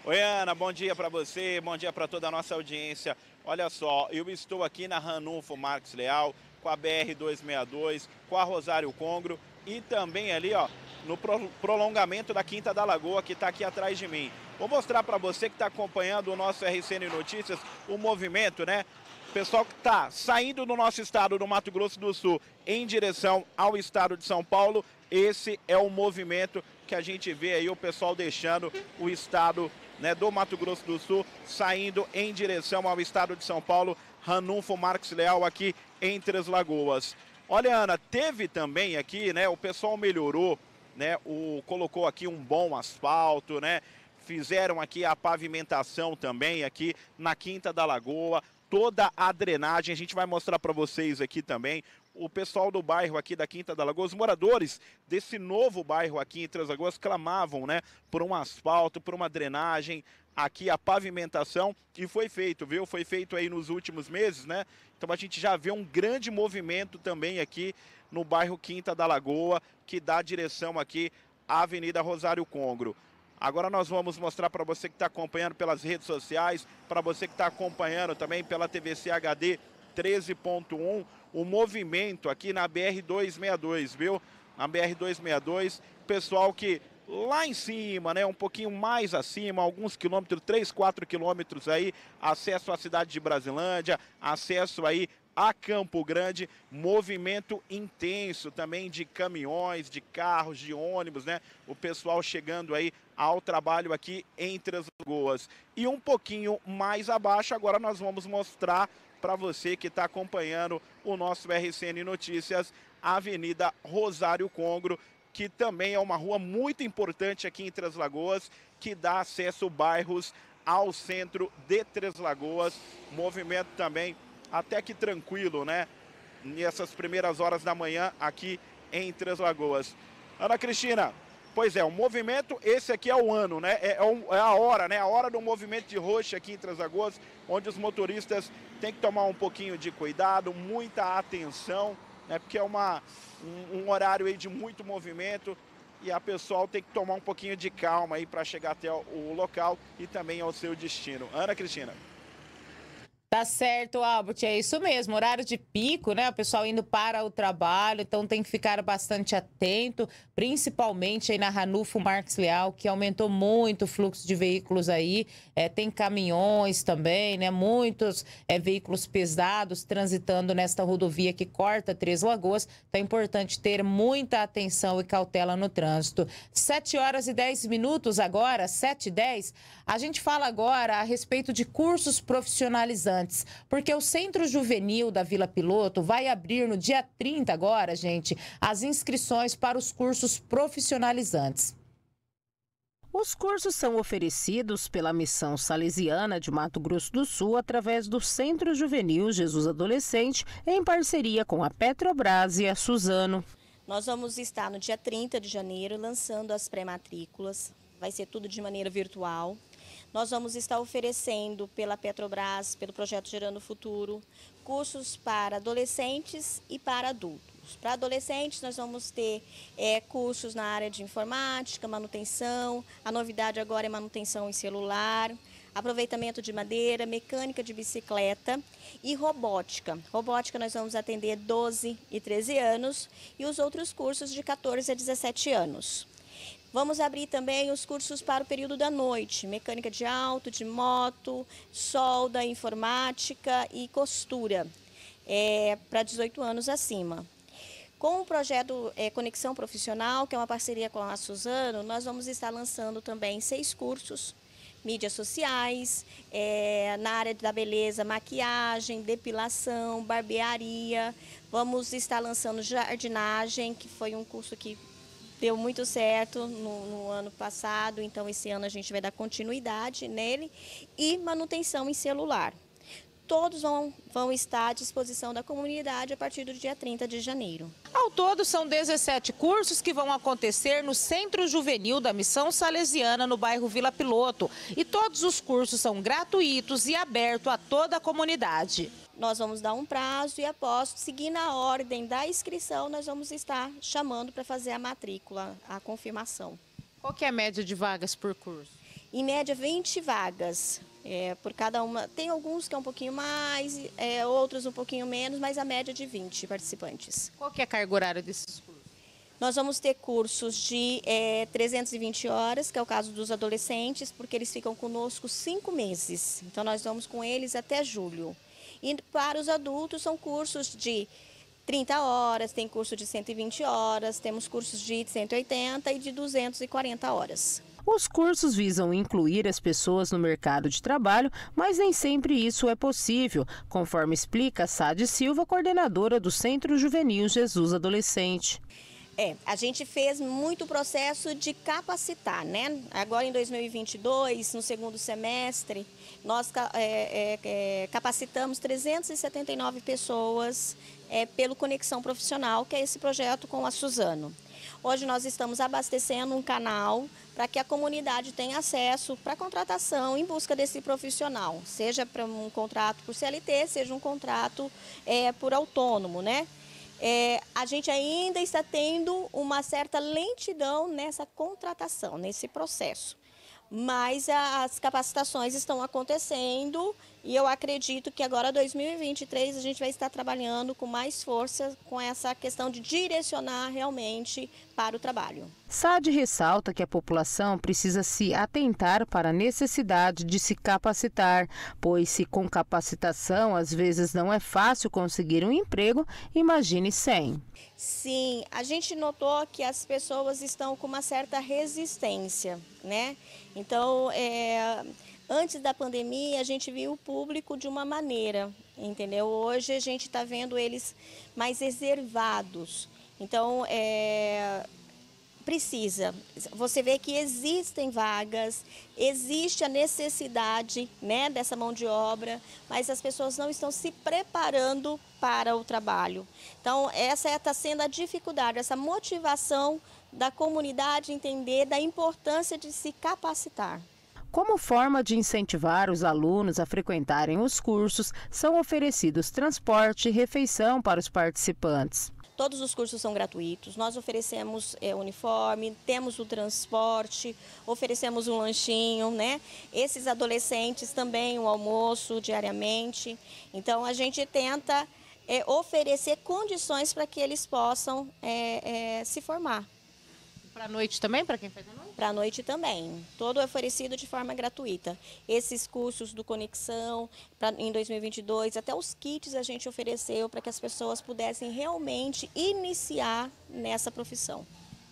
Oi, Ana, bom dia para você, bom dia para toda a nossa audiência. Olha só, eu estou aqui na Ranulfo Marques Leal, com a BR-262, com a Rosário Congro e também ali, ó, no prolongamento da Quinta da Lagoa, que está aqui atrás de mim. Vou mostrar para você que está acompanhando o nosso RCN Notícias, o movimento, né? Pessoal que está saindo do nosso estado, do Mato Grosso do Sul, em direção ao estado de São Paulo, esse é o movimento que a gente vê aí o pessoal deixando o estado né, do Mato Grosso do Sul, saindo em direção ao estado de São Paulo. Ranunfo Marques Leal aqui em as Lagoas. Olha, Ana, teve também aqui, né? O pessoal melhorou, né? O, colocou aqui um bom asfalto, né? Fizeram aqui a pavimentação também aqui na Quinta da Lagoa, toda a drenagem. A gente vai mostrar para vocês aqui também o pessoal do bairro aqui da Quinta da Lagoa, os moradores desse novo bairro aqui em Três Lagoas clamavam, né, por um asfalto, por uma drenagem, aqui a pavimentação e foi feito, viu? Foi feito aí nos últimos meses, né? Então a gente já vê um grande movimento também aqui no bairro Quinta da Lagoa, que dá direção aqui à Avenida Rosário Congro. Agora nós vamos mostrar para você que está acompanhando pelas redes sociais, para você que está acompanhando também pela TVC HD 13.1, o movimento aqui na BR 262, viu? Na BR 262, pessoal que lá em cima, né? Um pouquinho mais acima, alguns quilômetros, 3, 4 quilômetros aí, acesso à cidade de Brasilândia, acesso aí a Campo Grande, movimento intenso também de caminhões, de carros, de ônibus, né? O pessoal chegando aí ao trabalho aqui entre as lagoas. E um pouquinho mais abaixo, agora nós vamos mostrar para você que está acompanhando o nosso RCN Notícias, Avenida Rosário Congro, que também é uma rua muito importante aqui em Três Lagoas, que dá acesso bairros ao centro de Três Lagoas. Movimento também até que tranquilo, né? Nessas primeiras horas da manhã aqui em Três Lagoas. Ana Cristina, pois é, o movimento, esse aqui é o ano, né? É, é, é a hora, né? A hora do movimento de roxo aqui em Três Lagoas, onde os motoristas têm que tomar um pouquinho de cuidado, muita atenção né? Porque é uma, um, um horário aí de muito movimento e a pessoal tem que tomar um pouquinho de calma aí para chegar até o local e também ao seu destino. Ana Cristina. Tá certo, Albert, é isso mesmo. Horário de pico, né? O pessoal indo para o trabalho, então tem que ficar bastante atento, principalmente aí na Ranufo Marques Leal, que aumentou muito o fluxo de veículos aí. É, tem caminhões também, né? Muitos é, veículos pesados transitando nesta rodovia que corta Três Lagoas. Então é importante ter muita atenção e cautela no trânsito. 7 horas e 10 minutos agora, 7 e 10. A gente fala agora a respeito de cursos profissionalizantes, porque o Centro Juvenil da Vila Piloto vai abrir no dia 30 agora, gente, as inscrições para os cursos profissionalizantes. Os cursos são oferecidos pela Missão Salesiana de Mato Grosso do Sul através do Centro Juvenil Jesus Adolescente, em parceria com a Petrobras e a Suzano. Nós vamos estar no dia 30 de janeiro lançando as pré-matrículas. Vai ser tudo de maneira virtual. Nós vamos estar oferecendo pela Petrobras, pelo projeto Gerando Futuro, cursos para adolescentes e para adultos. Para adolescentes, nós vamos ter é, cursos na área de informática, manutenção, a novidade agora é manutenção em celular, aproveitamento de madeira, mecânica de bicicleta e robótica. Robótica nós vamos atender 12 e 13 anos e os outros cursos de 14 a 17 anos. Vamos abrir também os cursos para o período da noite: mecânica de alto, de moto, solda, informática e costura, é, para 18 anos acima. Com o projeto é, Conexão Profissional, que é uma parceria com a Suzano, nós vamos estar lançando também seis cursos mídias sociais, é, na área da beleza, maquiagem, depilação, barbearia. Vamos estar lançando jardinagem, que foi um curso que deu muito certo no, no, ano passado, então esse ano a gente vai dar continuidade nele. E manutenção em celular todos vão, vão estar à disposição da comunidade a partir do dia 30 de janeiro. Ao todo, são 17 cursos que vão acontecer no Centro Juvenil da Missão Salesiana, no bairro Vila Piloto. E todos os cursos são gratuitos e abertos a toda a comunidade. Nós vamos dar um prazo e após, seguir na ordem da inscrição, nós vamos estar chamando para fazer a matrícula, a confirmação. Qual que é a média de vagas por curso? Em média, 20 vagas é, por cada uma. Tem alguns que é um pouquinho mais, é, outros um pouquinho menos, mas a média é de 20 participantes. Qual que é a carga horária desses cursos? Nós vamos ter cursos de é, 320 horas, que é o caso dos adolescentes, porque eles ficam conosco cinco meses. Então, nós vamos com eles até julho. E para os adultos, são cursos de 30 horas, tem curso de 120 horas, temos cursos de 180 e de 240 horas. Os cursos visam incluir as pessoas no mercado de trabalho, mas nem sempre isso é possível, conforme explica Sade Silva, coordenadora do Centro Juvenil Jesus Adolescente. É, a gente fez muito processo de capacitar, né? Agora em 2022, no segundo semestre, nós é, é, é, capacitamos 379 pessoas é, pelo Conexão Profissional, que é esse projeto com a Suzano. Hoje nós estamos abastecendo um canal para que a comunidade tenha acesso para contratação em busca desse profissional, seja para um contrato por CLT, seja um contrato é, por autônomo, né? É, a gente ainda está tendo uma certa lentidão nessa contratação, nesse processo mas as capacitações estão acontecendo e eu acredito que agora 2023 a gente vai estar trabalhando com mais força com essa questão de direcionar realmente para o trabalho. Sade ressalta que a população precisa se atentar para a necessidade de se capacitar, pois se com capacitação às vezes não é fácil conseguir um emprego, imagine sem. Sim, a gente notou que as pessoas estão com uma certa resistência, né? Então, é, antes da pandemia, a gente via o público de uma maneira, entendeu? Hoje a gente está vendo eles mais reservados. Então, é, precisa. Você vê que existem vagas, existe a necessidade né, dessa mão de obra, mas as pessoas não estão se preparando para o trabalho. Então, essa está é, sendo a dificuldade, essa motivação da comunidade entender da importância de se capacitar. Como forma de incentivar os alunos a frequentarem os cursos, são oferecidos transporte e refeição para os participantes. Todos os cursos são gratuitos, nós oferecemos é, uniforme, temos o transporte, oferecemos um lanchinho, né? Esses adolescentes também o um almoço diariamente. Então a gente tenta é, oferecer condições para que eles possam é, se formar. Para a noite também, para quem faz a noite? Para a noite também. Todo é oferecido de forma gratuita. Esses cursos do Conexão pra, em 2022, até os kits a gente ofereceu para que as pessoas pudessem realmente iniciar nessa profissão.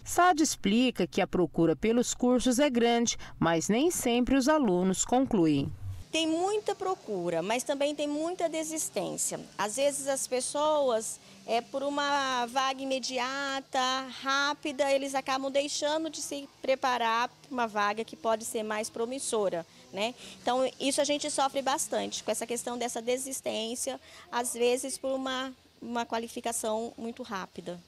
Sad explica que a procura pelos cursos é grande, mas nem sempre os alunos concluem. Tem muita procura, mas também tem muita desistência. Às vezes as pessoas, é, por uma vaga imediata, rápida, eles acabam deixando de se preparar para uma vaga que pode ser mais promissora. Né? Então, isso a gente sofre bastante com essa questão dessa desistência, às vezes por uma, uma qualificação muito rápida.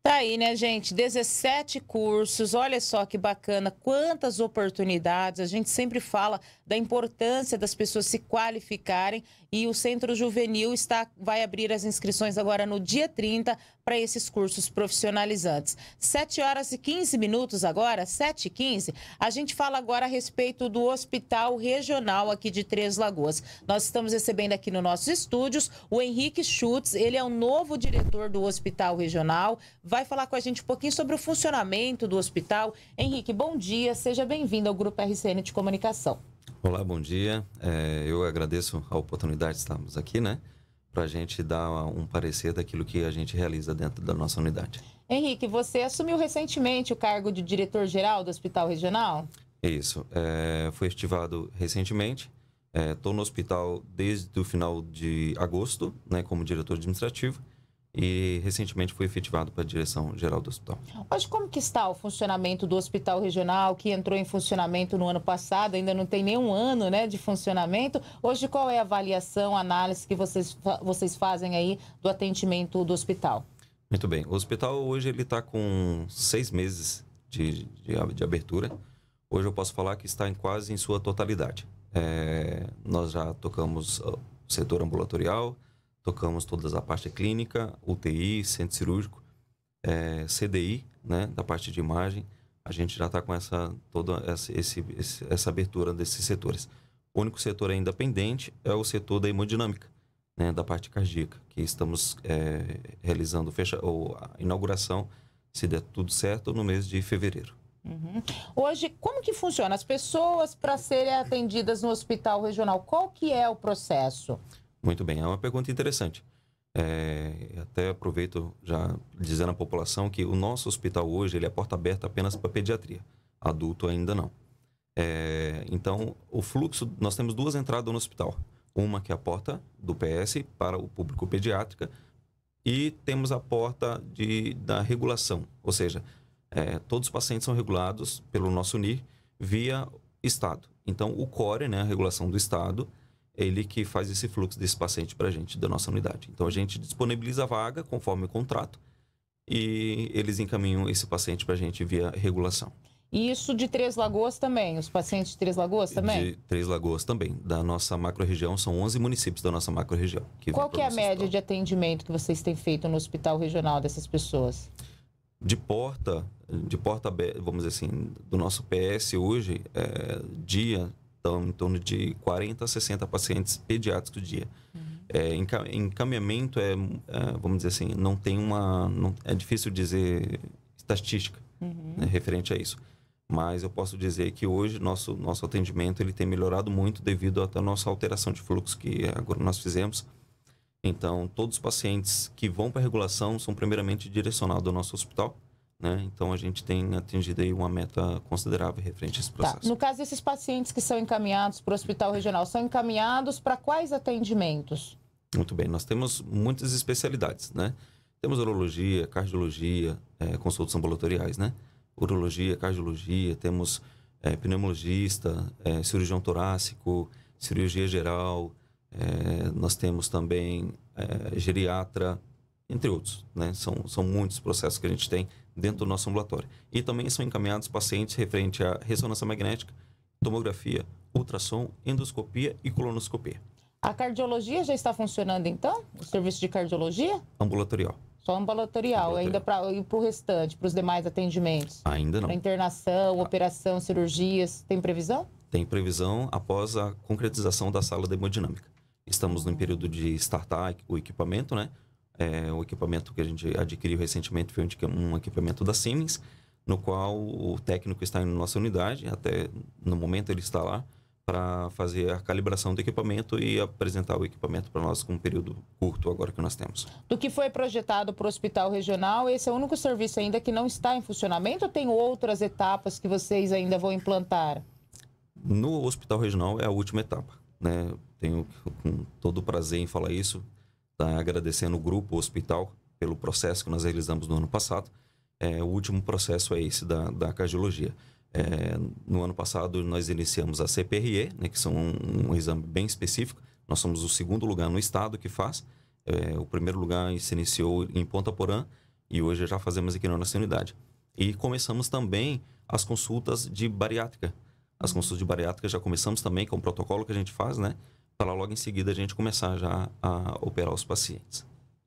Tá aí, né, gente? 17 cursos, olha só que bacana, quantas oportunidades. A gente sempre fala da importância das pessoas se qualificarem e o Centro Juvenil está vai abrir as inscrições agora no dia 30 para esses cursos profissionalizantes. 7 horas e 15 minutos agora, 7 e 15, a gente fala agora a respeito do Hospital Regional aqui de Três Lagoas. Nós estamos recebendo aqui nos nossos estúdios o Henrique Schutz, ele é o novo diretor do Hospital Regional, vai falar com a gente um pouquinho sobre o funcionamento do hospital. Henrique, bom dia, seja bem-vindo ao Grupo RCN de Comunicação. Olá, bom dia. É, eu agradeço a oportunidade de estarmos aqui, né? Para a gente dar um parecer daquilo que a gente realiza dentro da nossa unidade. Henrique, você assumiu recentemente o cargo de diretor-geral do Hospital Regional? Isso. É, foi estivado recentemente. Estou é, no hospital desde o final de agosto, né, como diretor administrativo e recentemente foi efetivado para a direção geral do hospital. Hoje, como que está o funcionamento do hospital regional que entrou em funcionamento no ano passado? Ainda não tem nenhum ano né, de funcionamento. Hoje, qual é a avaliação, análise que vocês, vocês fazem aí do atendimento do hospital? Muito bem. O hospital hoje ele está com seis meses de, de, de, abertura. Hoje eu posso falar que está em quase em sua totalidade. É, nós já tocamos ah, o setor ambulatorial, tocamos todas a parte clínica, UTI, centro cirúrgico, é, CDI, né, da parte de imagem. A gente já está com essa toda essa, esse, essa abertura desses setores. O único setor ainda pendente é o setor da hemodinâmica, né, da parte cardíaca, que estamos é, realizando fecha, ou a inauguração, se der tudo certo, no mês de fevereiro. Uhum. Hoje, como que funciona? As pessoas para serem atendidas no hospital regional, qual que é o processo? Muito bem, é uma pergunta interessante. É, até aproveito já dizendo à população que o nosso hospital hoje ele é porta aberta apenas para pediatria, adulto ainda não. É, então, o fluxo, nós temos duas entradas no hospital. Uma que é a porta do PS para o público pediátrica e temos a porta de, da regulação, ou seja, é, todos os pacientes são regulados pelo nosso NIR via Estado. Então, o CORE, né, a regulação do Estado, ele que faz esse fluxo desse paciente para a gente da nossa unidade. Então a gente disponibiliza a vaga conforme o contrato e eles encaminham esse paciente para a gente via regulação. E isso de Três Lagoas também? Os pacientes de Três Lagoas também? De Três Lagoas também. Da nossa macro-região, são 11 municípios da nossa macro-região. Qual que é a média hospital. de atendimento que vocês têm feito no hospital regional dessas pessoas? De porta, de porta vamos dizer assim, do nosso PS hoje, é, dia então em torno de 40 a 60 pacientes pediátricos por dia. Uhum. É, encaminhamento é, é, vamos dizer assim, não tem uma, não, é difícil dizer estatística uhum. né, referente a isso. Mas eu posso dizer que hoje nosso nosso atendimento ele tem melhorado muito devido à nossa alteração de fluxo que agora nós fizemos. Então, todos os pacientes que vão para regulação são primeiramente direcionados ao nosso hospital né? Então, a gente tem atingido aí uma meta considerável referente a esse processo. Tá. No caso desses pacientes que são encaminhados para o hospital regional, são encaminhados para quais atendimentos? Muito bem, nós temos muitas especialidades, né? Temos urologia, cardiologia, é, consultas ambulatoriais, né? Urologia, cardiologia, temos é, pneumologista, é, cirurgião torácico, cirurgia geral, é, nós temos também é, geriatra, entre outros, né? São, são muitos processos que a gente tem dentro do nosso ambulatório. E também são encaminhados pacientes referente à ressonância magnética, tomografia, ultrassom, endoscopia e colonoscopia. A cardiologia já está funcionando então? O serviço de cardiologia? Ambulatorial. Só ambulatorial, ambulatorial. ainda para o restante, para os demais atendimentos? Ainda não. Para internação, ah. operação, cirurgias, tem previsão? Tem previsão após a concretização da sala de hemodinâmica. Estamos no período de startar o equipamento, né? É, o equipamento que a gente adquiriu recentemente foi um equipamento da Siemens, no qual o técnico está em nossa unidade, até no momento ele está lá, para fazer a calibração do equipamento e apresentar o equipamento para nós com um período curto agora que nós temos. Do que foi projetado para o hospital regional, esse é o único serviço ainda que não está em funcionamento ou tem outras etapas que vocês ainda vão implantar? No hospital regional é a última etapa. Né? Tenho com todo o prazer em falar isso tá? agradecendo o grupo, o hospital, pelo processo que nós realizamos no ano passado. É, o último processo é esse da, da cardiologia. É, no ano passado, nós iniciamos a CPRE, né, que são um, um, exame bem específico. Nós somos o segundo lugar no estado que faz. É, o primeiro lugar se iniciou em Ponta Porã e hoje já fazemos aqui na nossa unidade. E começamos também as consultas de bariátrica. As consultas de bariátrica já começamos também com é o protocolo que a gente faz, né? para logo em seguida a gente começar já a operar os pacientes.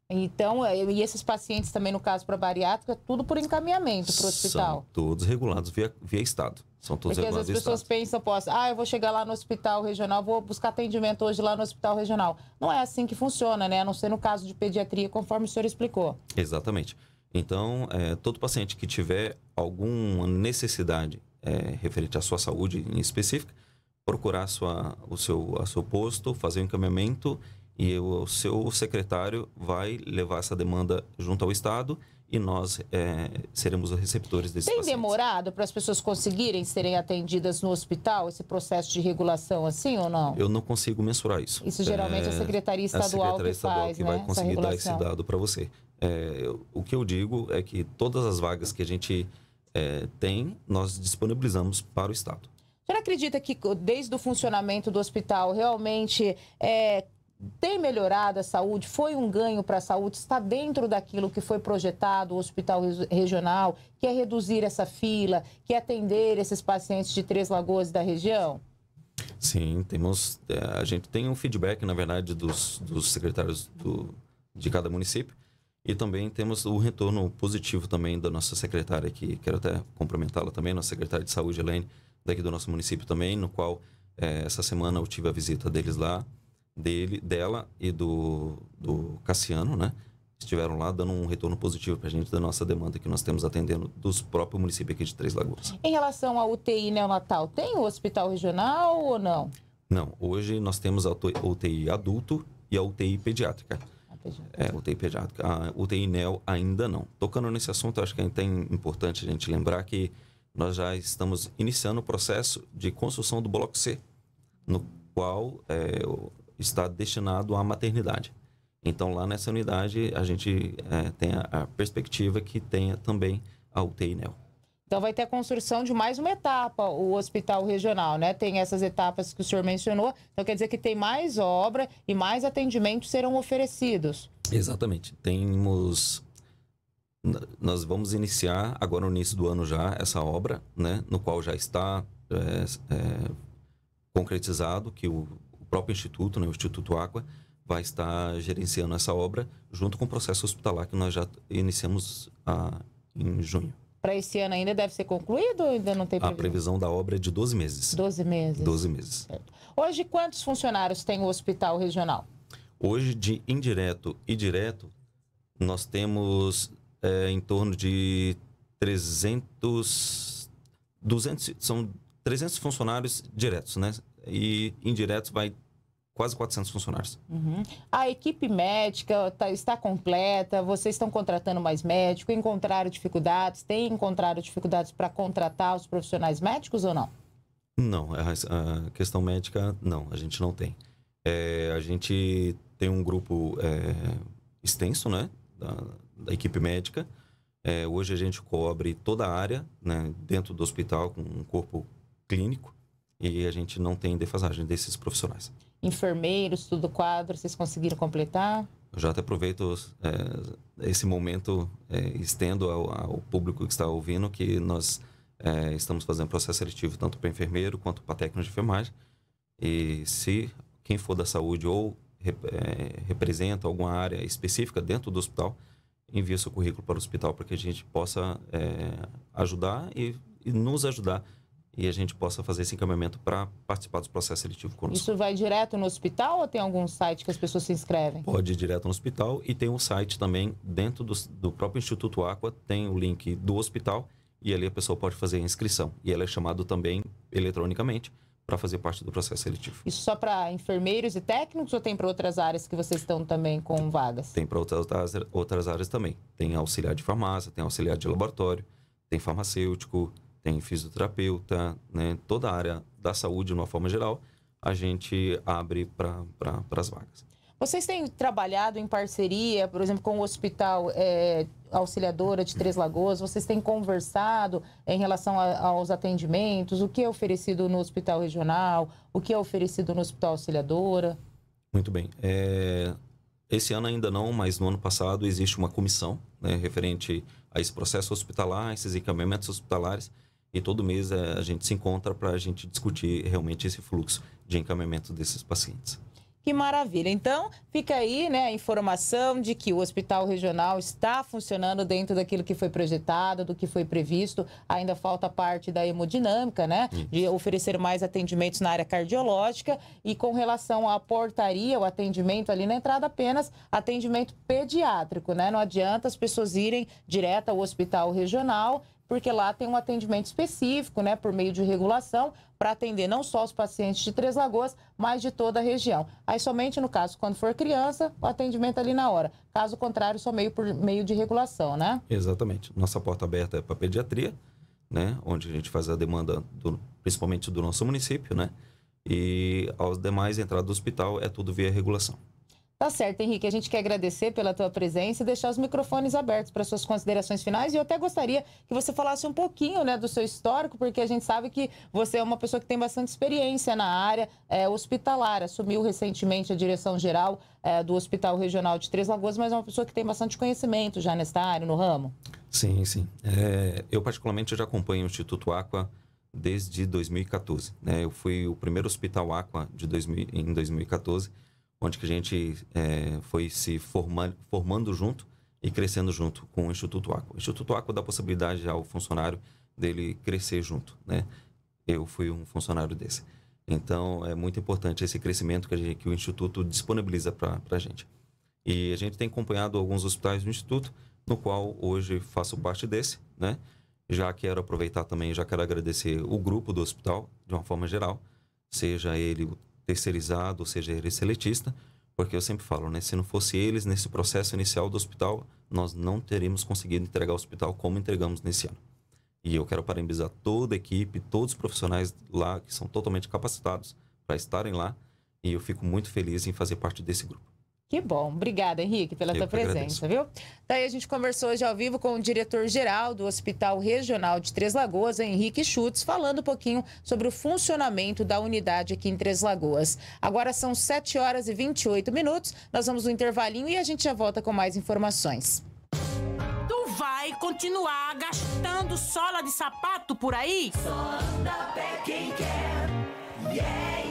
Então, é, e esses pacientes também, no caso para bariátrica, tudo por encaminhamento para o hospital? São todos regulados via, via Estado. São todos Porque regulados Porque as pessoas pensam, posso, assim, ah, eu vou chegar lá no hospital regional, vou buscar atendimento hoje lá no hospital regional. Não é assim que funciona, né? A não ser no caso de pediatria, conforme o senhor explicou. Exatamente. Então, é, todo paciente que tiver alguma necessidade é, referente à sua saúde em específica, procurar sua, o seu, a seu posto, fazer o um encaminhamento e o seu secretário vai levar essa demanda junto ao Estado e nós é, seremos os receptores desse Tem pacientes. demorado para as pessoas conseguirem serem atendidas no hospital, esse processo de regulação assim ou não? Eu não consigo mensurar isso. Isso geralmente é, a eh, Secretaria Estadual, a Secretaria Estadual que, faz, que vai né? conseguir dar esse dado para você. É, eu, o que eu digo é que todas as vagas que a gente é, tem, nós disponibilizamos para o Estado senhora acredita que desde o funcionamento do hospital realmente é, tem melhorado a saúde? Foi um ganho para a saúde? Está dentro daquilo que foi projetado o hospital regional, que é reduzir essa fila, que é atender esses pacientes de Três Lagoas da região? Sim, temos. É, a gente tem um feedback, na verdade, dos, dos secretários do, de cada município. E também temos o retorno positivo também da nossa secretária aqui. Quero até cumprimentá-la também, nossa secretária de saúde, Helene, daqui do nosso município também, no qual é, essa semana eu tive a visita deles lá, dele, dela e do, do Cassiano, né? Estiveram lá dando um retorno positivo para a gente da nossa demanda que nós temos atendendo dos próprios municípios aqui de Três Lagoas. Em relação à UTI neonatal, tem o hospital regional ou não? Não, hoje nós temos a UTI adulto e a UTI pediátrica. É, UTI pediátrica. A UTI NEO ainda não. Tocando nesse assunto, acho que é importante a gente lembrar que nós já estamos iniciando o processo de construção do Bloco C, no qual é, está destinado à maternidade. Então, lá nessa unidade, a gente é, tem a, a, perspectiva que tenha também a UTI neo. Então, vai ter a construção de mais uma etapa, o hospital regional, né? Tem essas etapas que o senhor mencionou. Então, quer dizer que tem mais obra e mais atendimentos serão oferecidos. Exatamente. Temos nós vamos iniciar agora no início do ano já essa obra, né, no qual já está é, é, concretizado que o, o, próprio instituto, né, o Instituto Água, vai estar gerenciando essa obra junto com o processo hospitalar que nós já iniciamos a, ah, em junho. Para esse ano ainda deve ser concluído ou ainda não tem previsão? A previsão da obra é de 12 meses. 12 meses. 12 meses. Hoje, quantos funcionários tem o hospital regional? Hoje, de indireto e direto, nós temos é, em torno de 300, 200, são 300 funcionários diretos, né? E indiretos vai quase 400 funcionários. Uhum. A equipe médica tá, está completa? Vocês estão contratando mais médicos? Encontraram dificuldades? Tem encontrado dificuldades para contratar os profissionais médicos ou não? Não, a, a, questão médica, não, a gente não tem. É, a gente tem um grupo é, extenso, né? Da, da equipe médica. É, hoje a gente cobre toda a área né, dentro do hospital com um corpo clínico e a gente não tem defasagem desses profissionais. Enfermeiros, tudo quadro, vocês conseguiram completar? Eu já até aproveito é, esse momento, é, estendo ao, ao, público que está ouvindo que nós é, estamos fazendo processo seletivo tanto para enfermeiro quanto para técnico de enfermagem. E se quem for da saúde ou é, representa alguma área específica dentro do hospital, envie seu currículo para o hospital para que a gente possa é, ajudar e, e, nos ajudar e a gente possa fazer esse encaminhamento para participar do processo seletivo conosco. Isso vai direto no hospital ou tem algum site que as pessoas se inscrevem? Pode ir direto no hospital e tem um site também dentro do, do próprio Instituto Aqua, tem o link do hospital e ali a pessoa pode fazer a inscrição. E ela é chamada também eletronicamente para fazer parte do processo seletivo. Isso só para enfermeiros e técnicos ou tem para outras áreas que vocês estão também com vagas? Tem para outras, outras áreas também. Tem auxiliar de farmácia, tem auxiliar de laboratório, tem farmacêutico, tem fisioterapeuta, né? toda a área da saúde, de uma forma geral, a gente abre para as vagas. Vocês têm trabalhado em parceria, por exemplo, com o Hospital é, Auxiliadora de Três Lagoas? Vocês têm conversado em relação a, aos atendimentos? O que é oferecido no Hospital Regional? O que é oferecido no Hospital Auxiliadora? Muito bem. É... Esse ano ainda não, mas no ano passado existe uma comissão né, referente a esse processo hospitalar, esses encaminhamentos hospitalares, e todo mês é, a gente se encontra para a gente discutir realmente esse fluxo de encaminhamento desses pacientes. Que maravilha. Então, fica aí né, a informação de que o hospital regional está funcionando dentro daquilo que foi projetado, do que foi previsto. Ainda falta parte da hemodinâmica, né? De oferecer mais atendimentos na área cardiológica. E com relação à portaria, o atendimento ali na entrada, apenas atendimento pediátrico, né? Não adianta as pessoas irem direto ao hospital regional porque lá tem um atendimento específico, né, por meio de regulação, para atender não só os pacientes de Três Lagoas, mas de toda a região. Aí somente no caso, quando for criança, o atendimento é ali na hora. Caso contrário, só meio por meio de regulação, né? Exatamente. Nossa porta aberta é para pediatria, né, onde a gente faz a demanda do, principalmente do nosso município, né? E aos demais entradas do hospital é tudo via regulação. Tá certo, Henrique. A gente quer agradecer pela tua presença e deixar os microfones abertos para suas considerações finais. E eu até gostaria que você falasse um pouquinho né, do seu histórico, porque a gente sabe que você é uma pessoa que tem bastante experiência na área é, hospitalar. Assumiu recentemente a direção geral é, do Hospital Regional de Três Lagoas, mas é uma pessoa que tem bastante conhecimento já nesta área, no ramo. Sim, sim. É, eu, particularmente, já acompanho o Instituto Aqua desde 2014. Né? Eu fui o primeiro Hospital Aqua de 2000, em 2014 onde que a gente é, foi se formando, formando junto e crescendo junto com o Instituto Aqua. O Instituto Aqua dá possibilidade ao funcionário dele crescer junto, né? Eu fui um funcionário desse. Então, é muito importante esse crescimento que, gente, que o Instituto disponibiliza para a gente. E a gente tem acompanhado alguns hospitais do Instituto, no qual hoje faço parte desse, né? Já quero aproveitar também, já quero agradecer o grupo do hospital, de uma forma geral, seja ele terceirizado, ou seja, é seletista, porque eu sempre falo, né, se não fosse eles nesse processo inicial do hospital, nós não teríamos conseguido entregar o hospital como entregamos nesse ano. E eu quero parabenizar toda a equipe, todos os profissionais lá que são totalmente capacitados para estarem lá, e eu fico muito feliz em fazer parte desse grupo. Que bom. Obrigada, Henrique, pela Eu tua presença, agradeço. viu? Daí tá a gente conversou hoje ao vivo com o diretor-geral do Hospital Regional de Três Lagoas, Henrique Schutz, falando um pouquinho sobre o funcionamento da unidade aqui em Três Lagoas. Agora são 7 horas e 28 minutos, nós vamos no intervalinho e a gente já volta com mais informações. Tu vai continuar gastando sola de sapato por aí? Só anda pé quem quer. Yeah.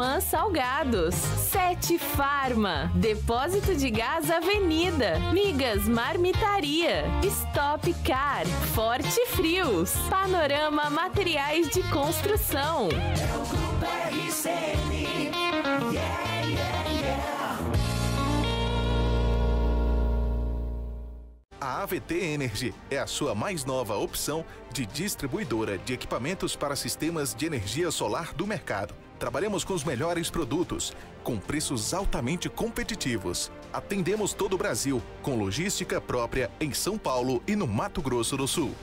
Salgados, Sete Farma, Depósito de Gás Avenida, Migas Marmitaria, Stop Car, Forte Frios, Panorama Materiais de Construção. É o Grupo RCN. Yeah, yeah, yeah. A AVT Energy é a sua mais nova opção de distribuidora de equipamentos para sistemas de energia solar do mercado. Trabalhamos com os melhores produtos, com preços altamente competitivos. Atendemos todo o Brasil, com logística própria em São Paulo e no Mato Grosso do Sul.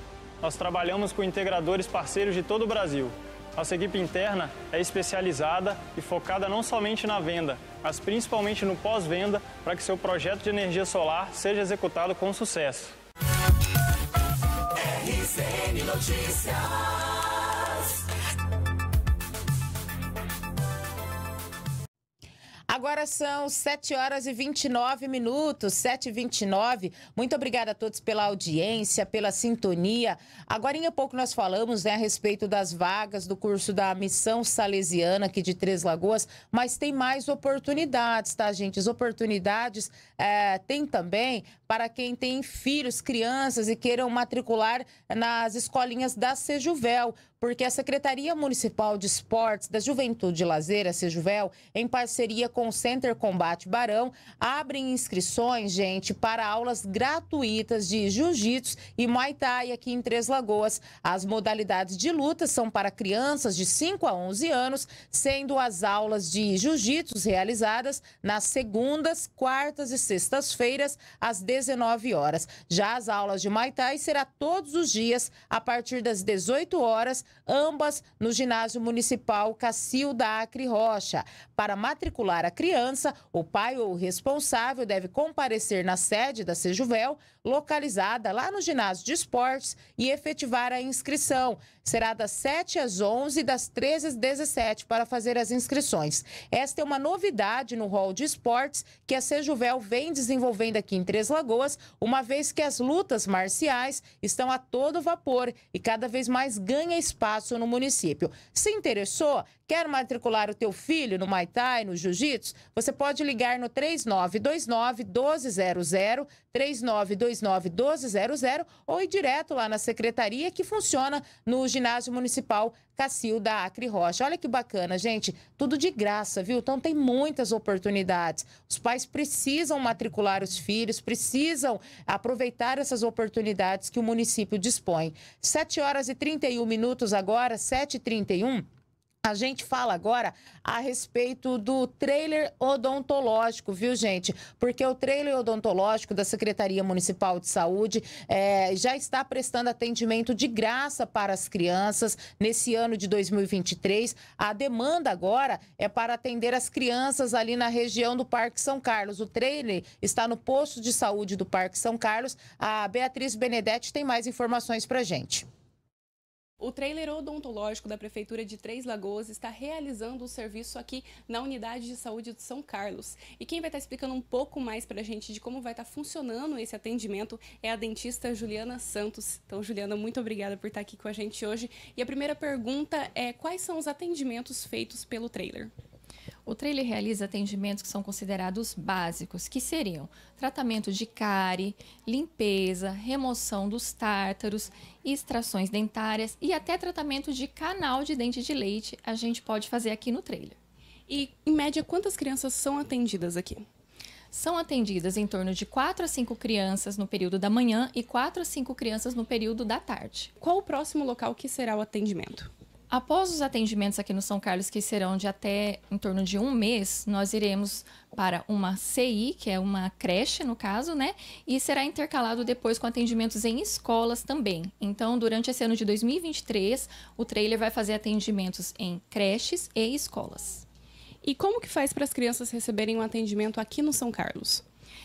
Nós trabalhamos com integradores parceiros de todo o Brasil. Nossa equipe interna é especializada e focada não somente na venda, mas principalmente no pós-venda para que seu projeto de energia solar seja executado com sucesso. RCN Notícias. Agora são 7 horas e 29 minutos, 7 e 29. Muito obrigada a todos pela audiência, pela sintonia. Agora em pouco nós falamos né, a respeito das vagas do curso da Missão Salesiana aqui de Três Lagoas, mas tem mais oportunidades, tá, gente? As oportunidades é, tem também para quem tem filhos, crianças e queiram matricular nas escolinhas da Sejuvel porque a Secretaria Municipal de Esportes da Juventude e Lazer, a Sejuvel, em parceria com o Center Combate Barão, abrem inscrições, gente, para aulas gratuitas de jiu-jitsu e muay thai aqui em Três Lagoas. As modalidades de luta são para crianças de 5 a 11 anos, sendo as aulas de jiu-jitsu realizadas nas segundas, quartas e sextas-feiras, às 19 horas. Já as aulas de muay thai será todos os dias, a partir das 18 horas, ambas no ginásio municipal Cacilda Acre Rocha. Para matricular a criança, o pai ou o responsável deve comparecer na sede da Sejuvel, localizada lá no ginásio de esportes, e efetivar a inscrição. Será das 7 às 11 e das 13 às 17 para fazer as inscrições. Esta é uma novidade no rol de esportes que a Sejuvel vem desenvolvendo aqui em Três Lagoas, uma vez que as lutas marciais estão a todo vapor e cada vez mais ganha espaço no município. Se interessou? Quer matricular o teu filho no Maitai, no Jiu-Jitsu? Você pode ligar no 3929-1200, 3929-1200 ou ir direto lá na secretaria que funciona no Ginásio Municipal Cacilda Acre Rocha. Olha que bacana, gente. Tudo de graça, viu? Então tem muitas oportunidades. Os pais precisam matricular os filhos, precisam aproveitar essas oportunidades que o município dispõe. 7 horas e 31 minutos agora, 7h31. A gente fala agora a respeito do trailer odontológico, viu, gente? Porque o trailer odontológico da Secretaria Municipal de Saúde é, já está prestando atendimento de graça para as crianças nesse ano de 2023. A demanda agora é para atender as crianças ali na região do Parque São Carlos. O trailer está no posto de saúde do Parque São Carlos. A Beatriz Benedetti tem mais informações para gente. O trailer odontológico da Prefeitura de Três Lagoas está realizando o serviço aqui na Unidade de Saúde de São Carlos. E quem vai estar tá explicando um pouco mais para a gente de como vai estar tá funcionando esse atendimento é a dentista Juliana Santos. Então, Juliana, muito obrigada por estar tá aqui com a gente hoje. E a primeira pergunta é: quais são os atendimentos feitos pelo trailer? O trailer realiza atendimentos que são considerados básicos, que seriam tratamento de cárie, limpeza, remoção dos tártaros, extrações dentárias e até tratamento de canal de dente de leite a gente pode fazer aqui no trailer. E, em média, quantas crianças são atendidas aqui? São atendidas em torno de 4 a 5 crianças no período da manhã e 4 a 5 crianças no período da tarde. Qual o próximo local que será o atendimento? Após os atendimentos aqui no São Carlos, que serão de até em torno de um mês, nós iremos para uma CI, que é uma creche, no caso, né? E será intercalado depois com atendimentos em escolas também. Então, durante esse ano de 2023, o trailer vai fazer atendimentos em creches e escolas. E como que faz para as crianças receberem um atendimento aqui no São Carlos?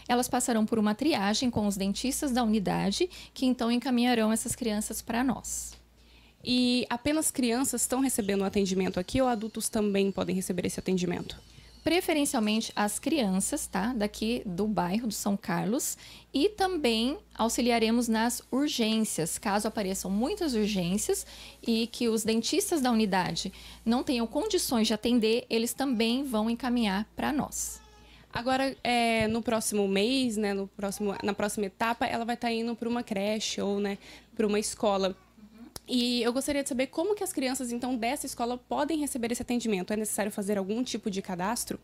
Elas passarão por uma triagem com os dentistas da unidade, que então encaminharão essas crianças para nós. E apenas crianças estão recebendo o atendimento aqui ou adultos também podem receber esse atendimento? preferencialmente as crianças, tá? Daqui do bairro do São Carlos. E também auxiliaremos nas urgências, caso apareçam muitas urgências e que os dentistas da unidade não tenham condições de atender, eles também vão encaminhar para nós. Agora, é, no próximo mês, né, no próximo, na próxima etapa, ela vai estar tá indo para uma creche ou né, para uma escola. E eu gostaria de saber como que as crianças, então, dessa escola podem receber esse atendimento. É necessário fazer algum tipo de cadastro?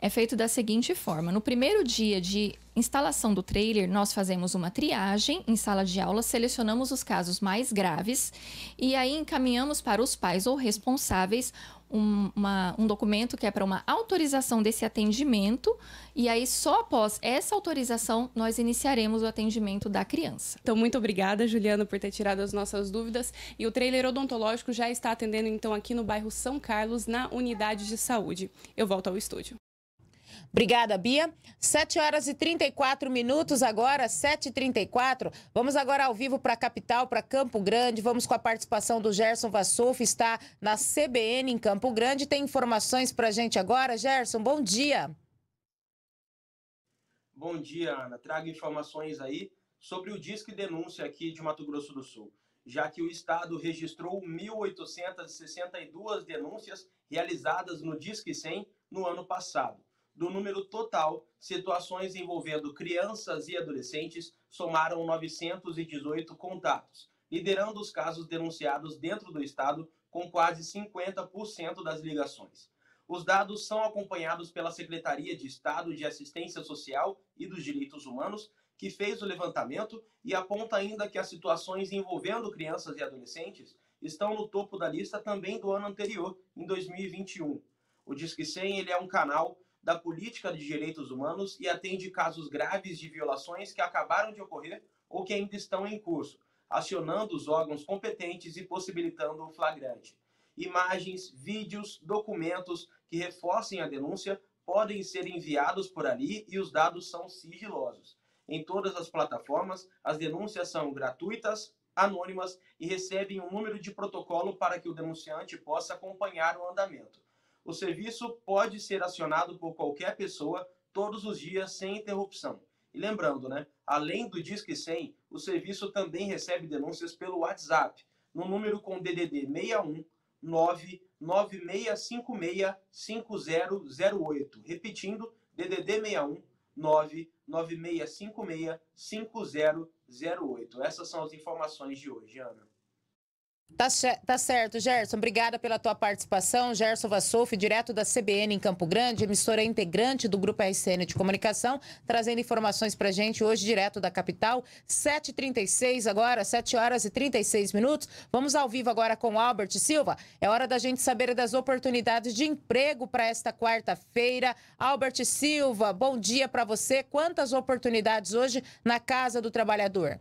É feito da seguinte forma: no primeiro dia de instalação do trailer, nós fazemos uma triagem em sala de aula, selecionamos os casos mais graves e aí encaminhamos para os pais ou responsáveis um, uma, um documento que é para uma autorização desse atendimento, e aí só após essa autorização nós iniciaremos o atendimento da criança. Então, muito obrigada, Juliana, por ter tirado as nossas dúvidas. E o trailer odontológico já está atendendo, então, aqui no bairro São Carlos, na unidade de saúde. Eu volto ao estúdio. Obrigada, Bia. 7 horas e 34 minutos agora, 7h34. Vamos agora ao vivo para a capital, para Campo Grande. Vamos com a participação do Gerson Vassouf, está na CBN em Campo Grande. Tem informações para a gente agora. Gerson, bom dia. Bom dia, Ana. Trago informações aí sobre o Disque Denúncia aqui de Mato Grosso do Sul, já que o Estado registrou 1.862 denúncias realizadas no Disque 100 no ano passado do número total, situações envolvendo crianças e adolescentes somaram 918 contatos, liderando os casos denunciados dentro do estado com quase 50% das ligações. Os dados são acompanhados pela Secretaria de Estado de Assistência Social e dos Direitos Humanos, que fez o levantamento e aponta ainda que as situações envolvendo crianças e adolescentes estão no topo da lista também do ano anterior, em 2021. O Disque 100 ele é um canal da política de direitos humanos e atende casos graves de violações que acabaram de ocorrer ou que ainda estão em curso, acionando os órgãos competentes e possibilitando o flagrante. Imagens, vídeos, documentos que reforcem a denúncia podem ser enviados por ali e os dados são sigilosos. Em todas as plataformas, as denúncias são gratuitas, anônimas e recebem um número de protocolo para que o denunciante possa acompanhar o andamento o serviço pode ser acionado por qualquer pessoa todos os dias sem interrupção. E lembrando, né, além do Disque 100, o serviço também recebe denúncias pelo WhatsApp, no número com DDD 61 996565008. Repetindo, DDD 61 996565008. Essas são as informações de hoje, Ana. Tá, tá, certo, Gerson. Obrigada pela tua participação. Gerson Vassouf, direto da CBN em Campo Grande, emissora integrante do Grupo RCN de Comunicação, trazendo informações para gente hoje direto da capital. 7h36 agora, 7 horas e 36 minutos. Vamos ao vivo agora com Albert Silva. É hora da gente saber das oportunidades de emprego para esta quarta-feira. Albert Silva, bom dia para você. Quantas oportunidades hoje na Casa do Trabalhador?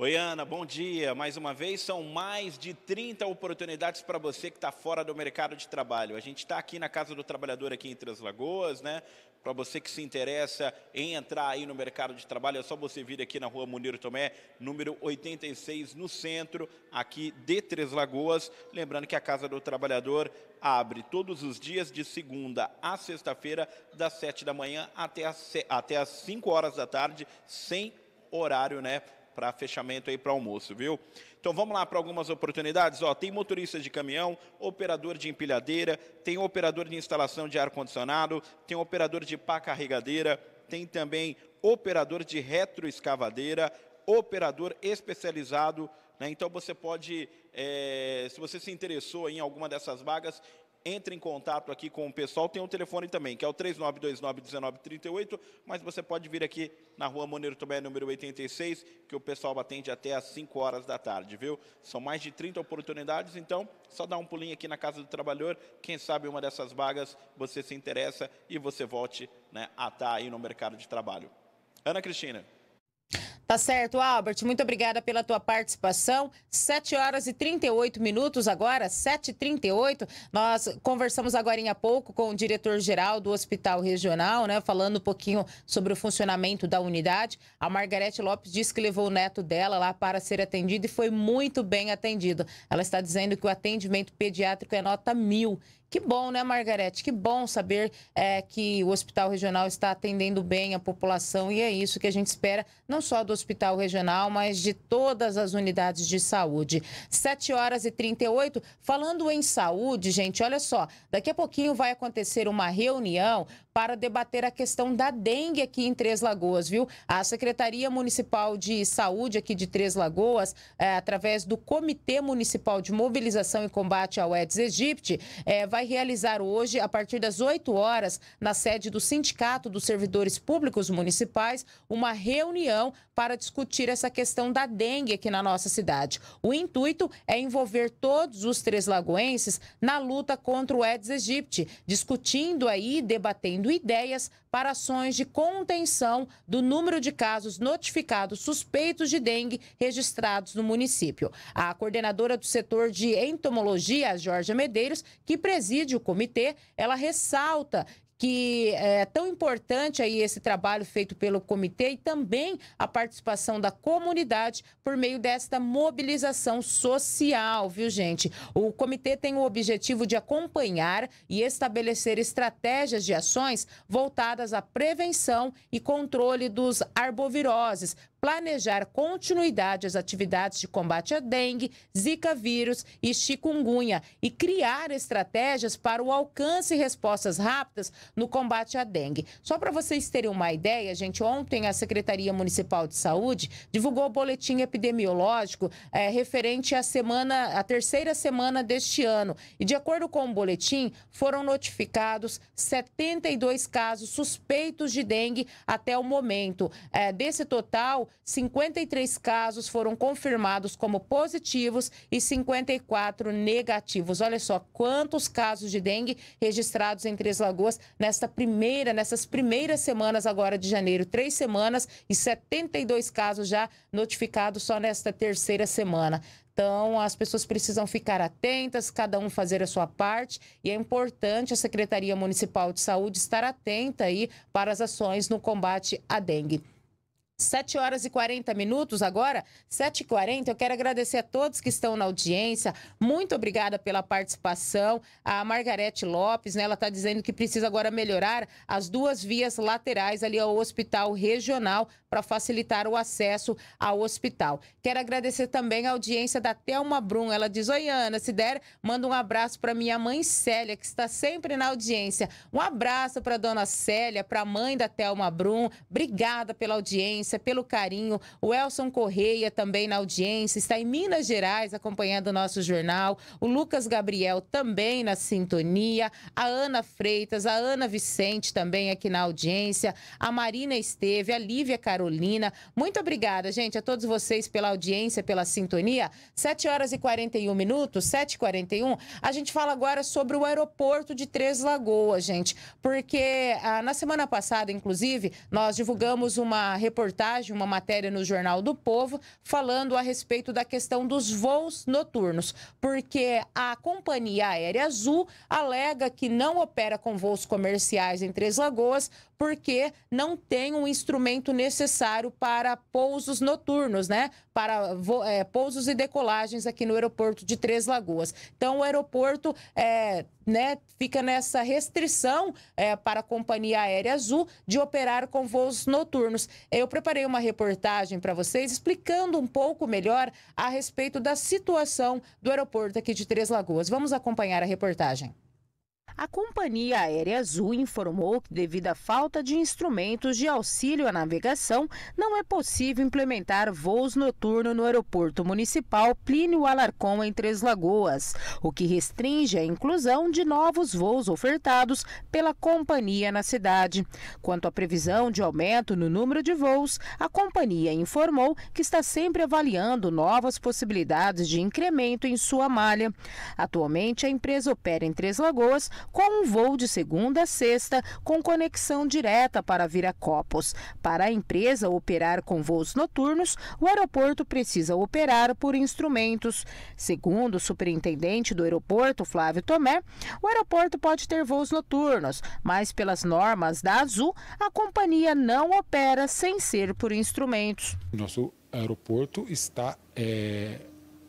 Oi, Ana, bom dia. Mais uma vez, são mais de 30 oportunidades para você que está fora do mercado de trabalho. A gente está aqui na Casa do Trabalhador, aqui em Três Lagoas, né? Para você que se interessa em entrar aí no mercado de trabalho, é só você vir aqui na rua Munir Tomé, número 86, no centro, aqui de Três Lagoas. Lembrando que a Casa do Trabalhador abre todos os dias, de segunda a sexta-feira, das 7 da manhã até as, até as 5 horas da tarde, sem horário, né? para fechamento aí para almoço, viu? Então vamos lá para algumas oportunidades. Ó, tem motorista de caminhão, operador de empilhadeira, tem operador de instalação de ar-condicionado, tem operador de pá carregadeira, tem também operador de retroescavadeira, operador especializado. Né? Então você pode, é, se você se interessou em alguma dessas vagas, entre em contato aqui com o pessoal. Tem um telefone também, que é o 3929-1938, mas você pode vir aqui na rua Moneiro Tomé, número 86, que o pessoal atende até às 5 horas da tarde, viu? São mais de 30 oportunidades, então só dá um pulinho aqui na Casa do Trabalhador. Quem sabe uma dessas vagas você se interessa e você volte né, a estar tá aí no mercado de trabalho. Ana Cristina. Tá certo, Albert. Muito obrigada pela tua participação. 7 horas e 38 minutos agora, 7h38. Nós conversamos agora há pouco com o diretor-geral do Hospital Regional, né? Falando um pouquinho sobre o funcionamento da unidade. A Margarete Lopes disse que levou o neto dela lá para ser atendido e foi muito bem atendido. Ela está dizendo que o atendimento pediátrico é nota mil que bom, né, Margarete? Que bom saber é, que o Hospital Regional está atendendo bem a população e é isso que a gente espera, não só do Hospital Regional, mas de todas as unidades de saúde. 7 horas e 38. Falando em saúde, gente, olha só, daqui a pouquinho vai acontecer uma reunião para debater a questão da dengue aqui em Três Lagoas, viu? A Secretaria Municipal de Saúde aqui de Três Lagoas, é, através do Comitê Municipal de Mobilização e Combate ao Aedes aegypti, é, vai realizar hoje, a partir das 8 horas, na sede do Sindicato dos Servidores Públicos Municipais, uma reunião para discutir essa questão da dengue aqui na nossa cidade. O intuito é envolver todos os três lagoenses na luta contra o Aedes aegypti, discutindo aí, debatendo ideias para ações de contenção do número de casos notificados suspeitos de dengue registrados no município. A coordenadora do setor de entomologia, Georgia Medeiros, que preside o comitê, ela ressalta que é tão importante aí esse trabalho feito pelo comitê e também a participação da comunidade por meio desta mobilização social, viu, gente? O comitê tem o objetivo de acompanhar e estabelecer estratégias de ações voltadas à prevenção e controle dos arboviroses, planejar continuidade às atividades de combate à dengue, zika vírus e chikungunya e criar estratégias para o alcance e respostas rápidas no combate à dengue. Só para vocês terem uma ideia, gente, ontem a Secretaria Municipal de Saúde divulgou o boletim epidemiológico é, referente à semana, à terceira semana deste ano. E de acordo com o boletim, foram notificados 72 casos suspeitos de dengue até o momento. É, desse total, 53 casos foram confirmados como positivos e 54 negativos. Olha só quantos casos de dengue registrados em Três Lagoas nesta primeira, nessas primeiras semanas agora de janeiro, três semanas e 72 casos já notificados só nesta terceira semana. Então, as pessoas precisam ficar atentas, cada um fazer a sua parte, e é importante a Secretaria Municipal de Saúde estar atenta aí para as ações no combate à dengue. 7 horas e 40 minutos agora, 7 e 40 Eu quero agradecer a todos que estão na audiência. Muito obrigada pela participação. A Margarete Lopes, né, ela está dizendo que precisa agora melhorar as duas vias laterais ali ao Hospital Regional para facilitar o acesso ao hospital. Quero agradecer também a audiência da Thelma Brum. Ela diz: Oi, Ana, se der, manda um abraço para minha mãe Célia, que está sempre na audiência. Um abraço para dona Célia, para a mãe da Thelma Brum. Obrigada pela audiência, pelo carinho. O Elson Correia também na audiência, está em Minas Gerais acompanhando o nosso jornal. O Lucas Gabriel também na sintonia. A Ana Freitas, a Ana Vicente também aqui na audiência. A Marina Esteve, a Lívia Carvalho. Carolina. Muito obrigada, gente, a todos vocês pela audiência, pela sintonia. 7 horas e 41 minutos, 7 e 41 A gente fala agora sobre o aeroporto de Três Lagoas, gente, porque ah, na semana passada, inclusive, nós divulgamos uma reportagem, uma matéria no Jornal do Povo, falando a respeito da questão dos voos noturnos, porque a companhia aérea Azul alega que não opera com voos comerciais em Três Lagoas porque não tem um instrumento necessário necessário para pousos noturnos, né? Para é, pousos e decolagens aqui no aeroporto de Três Lagoas. Então, o aeroporto é, né, fica nessa restrição é, para a Companhia Aérea Azul de operar com voos noturnos. Eu preparei uma reportagem para vocês explicando um pouco melhor a respeito da situação do aeroporto aqui de Três Lagoas. Vamos acompanhar a reportagem. A companhia aérea Azul informou que, devido à falta de instrumentos de auxílio à navegação, não é possível implementar voos noturnos no aeroporto municipal Plínio Alarcon, em Três Lagoas, o que restringe a inclusão de novos voos ofertados pela companhia na cidade. Quanto à previsão de aumento no número de voos, a companhia informou que está sempre avaliando novas possibilidades de incremento em sua malha. Atualmente, a empresa opera em Três Lagoas com um voo de segunda a sexta, com conexão direta para Viracopos. Para a empresa operar com voos noturnos, o aeroporto precisa operar por instrumentos. Segundo o superintendente do aeroporto, Flávio Tomé, o aeroporto pode ter voos noturnos, mas pelas normas da Azul, a companhia não opera sem ser por instrumentos. Nosso aeroporto está é,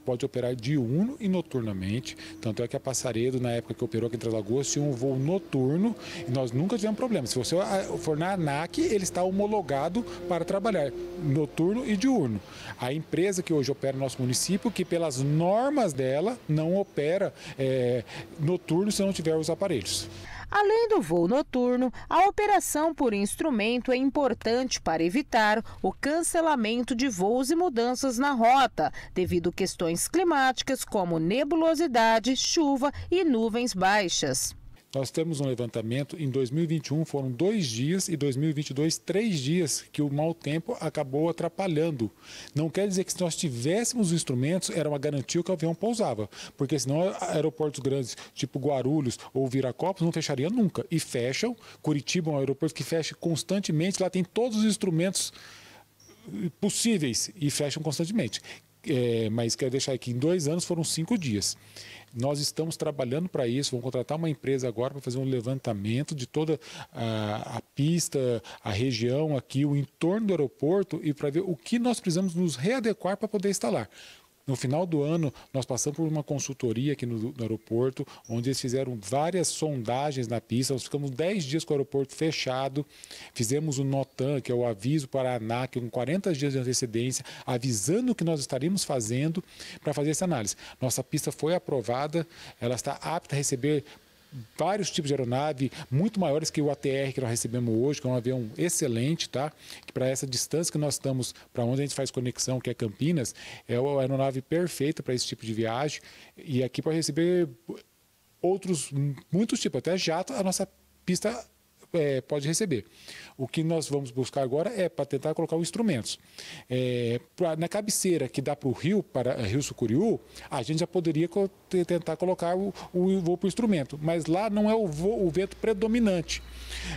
pode operar diurno e noturnamente. Tanto é que a Passaredo, na época que operou aqui em Três Lagoas, tinha um voo noturno e nós nunca tivemos problema. Se você ah, for na ANAC, ele está homologado para trabalhar noturno e diurno. A empresa que hoje opera no nosso município, que pelas normas dela, não opera é, noturno se não tiver os aparelhos. Além do voo noturno, a operação por instrumento é importante para evitar o cancelamento de voos e mudanças na rota, devido a questões climáticas como nebulosidade, chuva e nuvens baixas. Nós temos um levantamento, em 2021 foram dois dias e 2022 três dias que o mau tempo acabou atrapalhando. Não quer dizer que se nós tivéssemos os instrumentos, era uma garantia que o avião pousava, porque senão aeroportos grandes, tipo Guarulhos ou Viracopos, não fechariam nunca. E fecham, Curitiba é um aeroporto que fecha constantemente, lá tem todos os instrumentos eh, possíveis e fecham constantemente. É, mas quero deixar aqui, em dois anos foram cinco dias. Nós estamos trabalhando para isso, vamos contratar uma empresa agora para fazer um levantamento de toda a, a, pista, a região aqui, o entorno do aeroporto e para ver o que nós precisamos nos readequar para poder instalar. No final do ano, nós passamos por uma consultoria aqui no, no aeroporto, onde eles fizeram várias sondagens na pista. Nós ficamos 10 dias com o aeroporto fechado, fizemos o notan, que é o aviso para a ANAC, com 40 dias de antecedência, avisando o que nós estaríamos fazendo para fazer essa análise. Nossa pista foi aprovada, ela está apta a receber vários tipos de aeronave, muito maiores que o ATR que nós recebemos hoje, que é um avião excelente, tá? Que para essa distância que nós estamos, para onde a gente faz conexão, que é Campinas, é a aeronave perfeita para esse tipo de viagem. E aqui para receber outros, muitos tipos, até jato, a nossa pista é, pode receber. O que nós vamos buscar agora é para tentar colocar os instrumentos. É, pra, na cabeceira que dá para o rio, para é, Rio Sucuriú, a gente já poderia co tentar colocar o, o voo para o instrumento, mas lá não é o, voo, o vento predominante.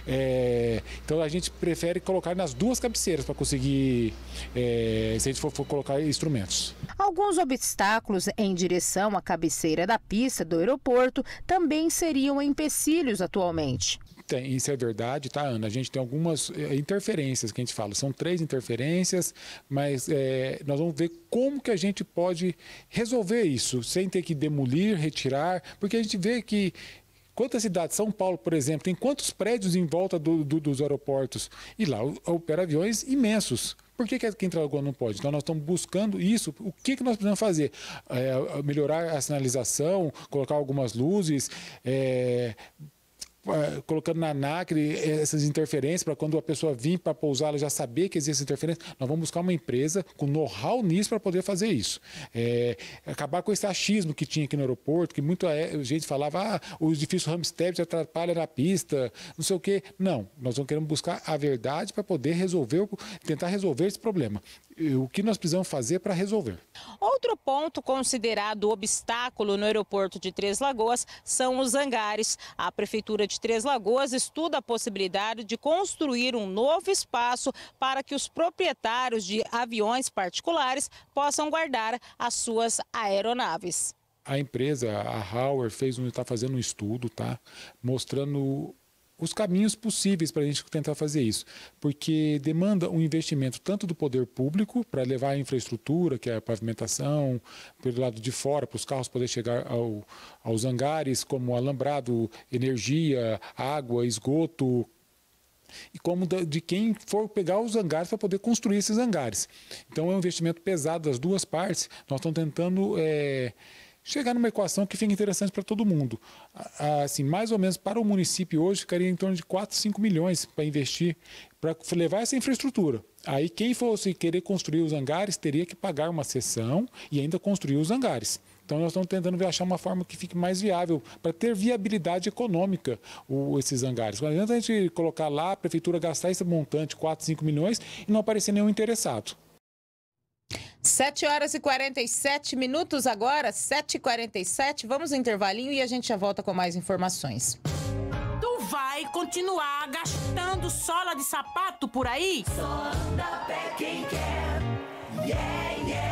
É, então a gente prefere colocar nas duas cabeceiras para conseguir, é, se a gente for, for colocar instrumentos. Alguns obstáculos em direção à cabeceira da pista do aeroporto também seriam empecilhos atualmente. Tem, isso é verdade, tá, Ana? A gente tem algumas eh, interferências que a gente fala. São três interferências, mas é, nós vamos ver como que a gente pode resolver isso, sem ter que demolir, retirar, porque a gente vê que Quantas cidades? São Paulo, por exemplo, tem quantos prédios em volta do, do, dos aeroportos? E lá opera aviões imensos. Por que, que quem Alagoas não pode? Então nós estamos buscando isso. O que, que nós precisamos fazer? É, melhorar a sinalização, colocar algumas luzes, é, é, colocando na NACRE é, essas interferências para quando a pessoa vir para pousar, ela já saber que existe essa interferência. Nós vamos buscar uma empresa com know-how nisso para poder fazer isso. É, acabar com esse achismo que tinha aqui no aeroporto, que muita é, gente falava, ah, o edifício te atrapalha na pista, não sei o quê. Não, nós vamos querendo buscar a verdade para poder resolver, tentar resolver esse problema o que nós precisamos fazer para resolver. Outro ponto considerado obstáculo no aeroporto de Três Lagoas são os hangares. A Prefeitura de Três Lagoas estuda a possibilidade de construir um novo espaço para que os proprietários de aviões particulares possam guardar as suas aeronaves. A empresa, a Hauer, fez um, está fazendo um estudo, tá? Mostrando os caminhos possíveis para a gente tentar fazer isso, porque demanda um investimento tanto do poder público para levar a infraestrutura, que é a pavimentação, pelo lado de fora, para os carros poderem chegar ao, aos hangares, como alambrado, energia, água, esgoto, e como de quem for pegar os hangares para poder construir esses hangares. Então é um investimento pesado das duas partes. Nós estamos tentando é, chegar numa equação que fica interessante para todo mundo. Assim, mais ou menos para o município hoje ficaria em torno de 4, 5 milhões para investir, para levar essa infraestrutura. Aí quem fosse querer construir os hangares teria que pagar uma sessão e ainda construir os hangares. Então nós estamos tentando achar uma forma que fique mais viável para ter viabilidade econômica o, esses hangares. Não adianta a gente colocar lá, a prefeitura gastar esse montante, 4, 5 milhões, e não aparecer nenhum interessado. 7 horas e 47 minutos agora, 7h47. Vamos ao intervalinho e a gente já volta com mais informações. Tu vai continuar gastando sola de sapato por aí? Só anda pé quem quer. Yeah, yeah.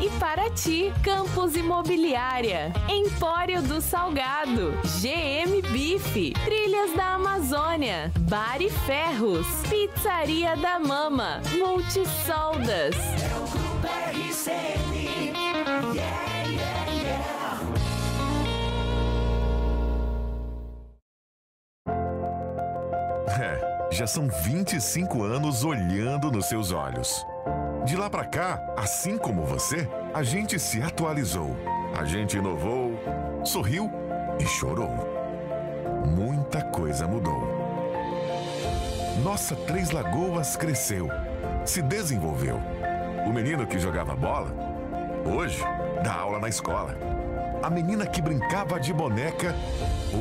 e ti, Campos Imobiliária, Empório do Salgado, GM Bife, Trilhas da Amazônia, Bar e Ferros, Pizzaria da Mama, Multisoldas. É o Grupo RCN. Yeah. já são 25 anos olhando nos seus olhos. De lá para cá, assim como você, a gente se atualizou, a gente inovou, sorriu e chorou. Muita coisa mudou. Nossa Três Lagoas cresceu, se desenvolveu. O menino que jogava bola, hoje dá aula na escola. A menina que brincava de boneca,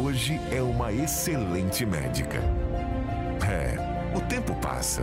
hoje é uma excelente médica. É, o tempo passa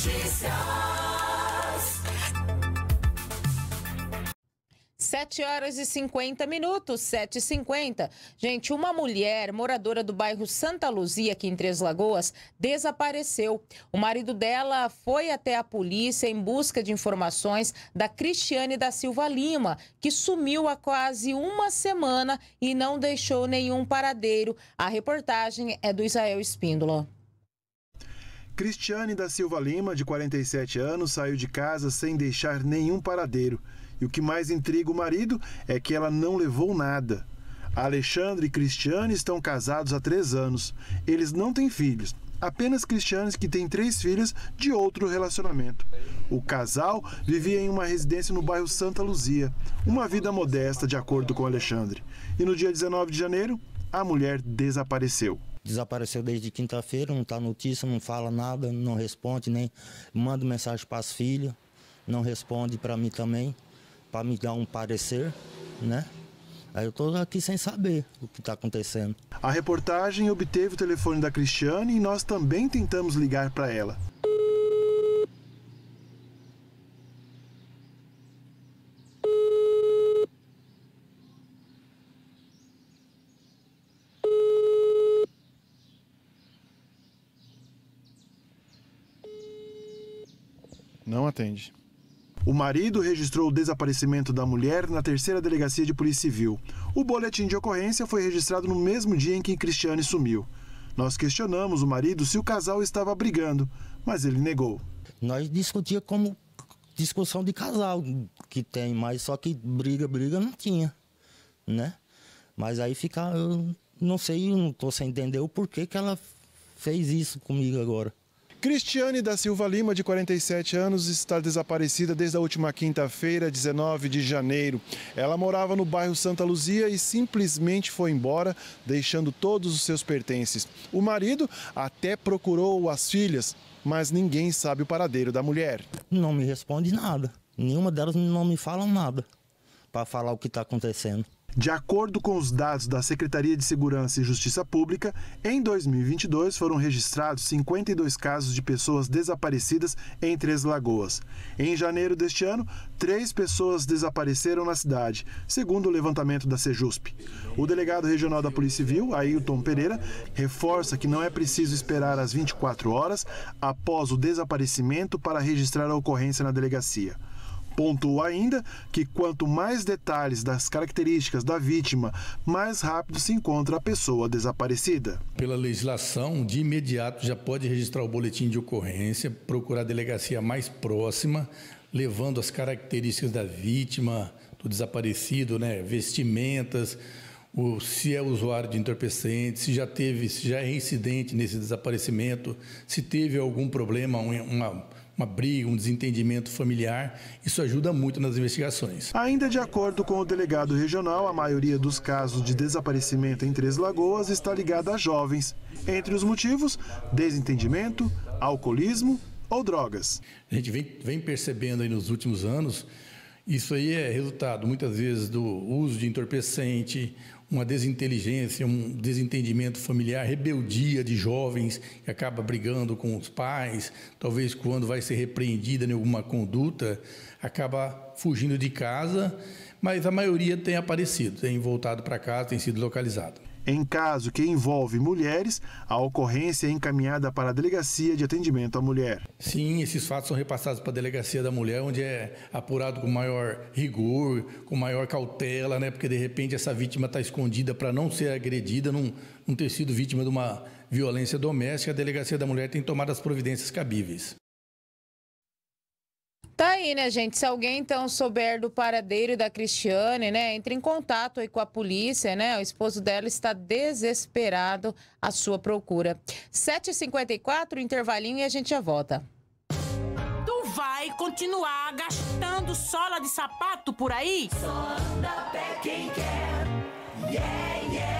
Notícias. 7 horas e 50 minutos, 7 e 50. Gente, uma mulher moradora do bairro Santa Luzia, aqui em Três Lagoas, desapareceu. O marido dela foi até a polícia em busca de informações da Cristiane da Silva Lima, que sumiu há quase uma semana e não deixou nenhum paradeiro. A reportagem é do Israel Espíndola. Cristiane da Silva Lima, de 47 anos, saiu de casa sem deixar nenhum paradeiro. E o que mais intriga o marido é que ela não levou nada. Alexandre e Cristiane estão casados há três anos. Eles não têm filhos, apenas Cristiane que tem três filhas de outro relacionamento. O casal vivia em uma residência no bairro Santa Luzia, uma vida modesta, de acordo com Alexandre. E no dia 19 de janeiro, a mulher desapareceu. Desapareceu desde quinta-feira, não está notícia, não fala nada, não responde, nem manda mensagem para as filhas, não responde para mim também, para me dar um parecer, né? Aí eu estou aqui sem saber o que está acontecendo. A reportagem obteve o telefone da Cristiane e nós também tentamos ligar para ela. atende. O marido registrou o desaparecimento da mulher na terceira delegacia de Polícia Civil. O boletim de ocorrência foi registrado no mesmo dia em que Cristiane sumiu. Nós questionamos o marido se o casal estava brigando, mas ele negou. Nós discutia como discussão de casal que tem, mas só que briga, briga não tinha, né? Mas aí fica, eu não sei, eu não tô sem entender o porquê que ela fez isso comigo agora. Cristiane da Silva Lima, de 47 anos, está desaparecida desde a última quinta-feira, 19 de janeiro. Ela morava no bairro Santa Luzia e simplesmente foi embora, deixando todos os seus pertences. O marido até procurou as filhas, mas ninguém sabe o paradeiro da mulher. Não me responde nada. Nenhuma delas não me fala nada para falar o que está acontecendo. De acordo com os dados da Secretaria de Segurança e Justiça Pública, em 2022 foram registrados 52 casos de pessoas desaparecidas em Três Lagoas. Em janeiro deste ano, três pessoas desapareceram na cidade, segundo o levantamento da Sejusp. O delegado regional da Polícia Civil, Ailton Pereira, reforça que não é preciso esperar as 24 horas após o desaparecimento para registrar a ocorrência na delegacia. Pontuou ainda que quanto mais detalhes das características da vítima, mais rápido se encontra a pessoa desaparecida. Pela legislação, de imediato já pode registrar o boletim de ocorrência, procurar a delegacia mais próxima, levando as características da vítima, do desaparecido, né, vestimentas, o, se é usuário de entorpecente, se já teve, se já é incidente nesse desaparecimento, se teve algum problema, uma uma briga, um desentendimento familiar. Isso ajuda muito nas investigações. Ainda de acordo com o delegado regional, a maioria dos casos de desaparecimento em Três Lagoas está ligada a jovens. Entre os motivos, desentendimento, alcoolismo ou drogas. A gente vem, vem percebendo aí nos últimos anos isso aí é resultado muitas vezes do uso de entorpecente, uma desinteligência, um desentendimento familiar, rebeldia de jovens que acaba brigando com os pais, talvez quando vai ser repreendida em alguma conduta, acaba fugindo de casa, mas a maioria tem aparecido, tem voltado para casa, tem sido localizado. Em caso que envolve mulheres, a ocorrência é encaminhada para a Delegacia de Atendimento à Mulher. Sim, esses fatos são repassados para a Delegacia da Mulher, onde é apurado com maior rigor, com maior cautela, né? porque de repente essa vítima está escondida para não ser agredida, não, não ter sido vítima de uma violência doméstica. A Delegacia da Mulher tem tomado as providências cabíveis. Tá aí, né, gente? Se alguém então souber do paradeiro da Cristiane, né, entre em contato aí com a polícia, né? O esposo dela está desesperado à sua procura. 7h54, intervalinho e a gente já volta. Tu vai continuar gastando sola de sapato por aí? Só anda pé quem quer. Yeah, yeah.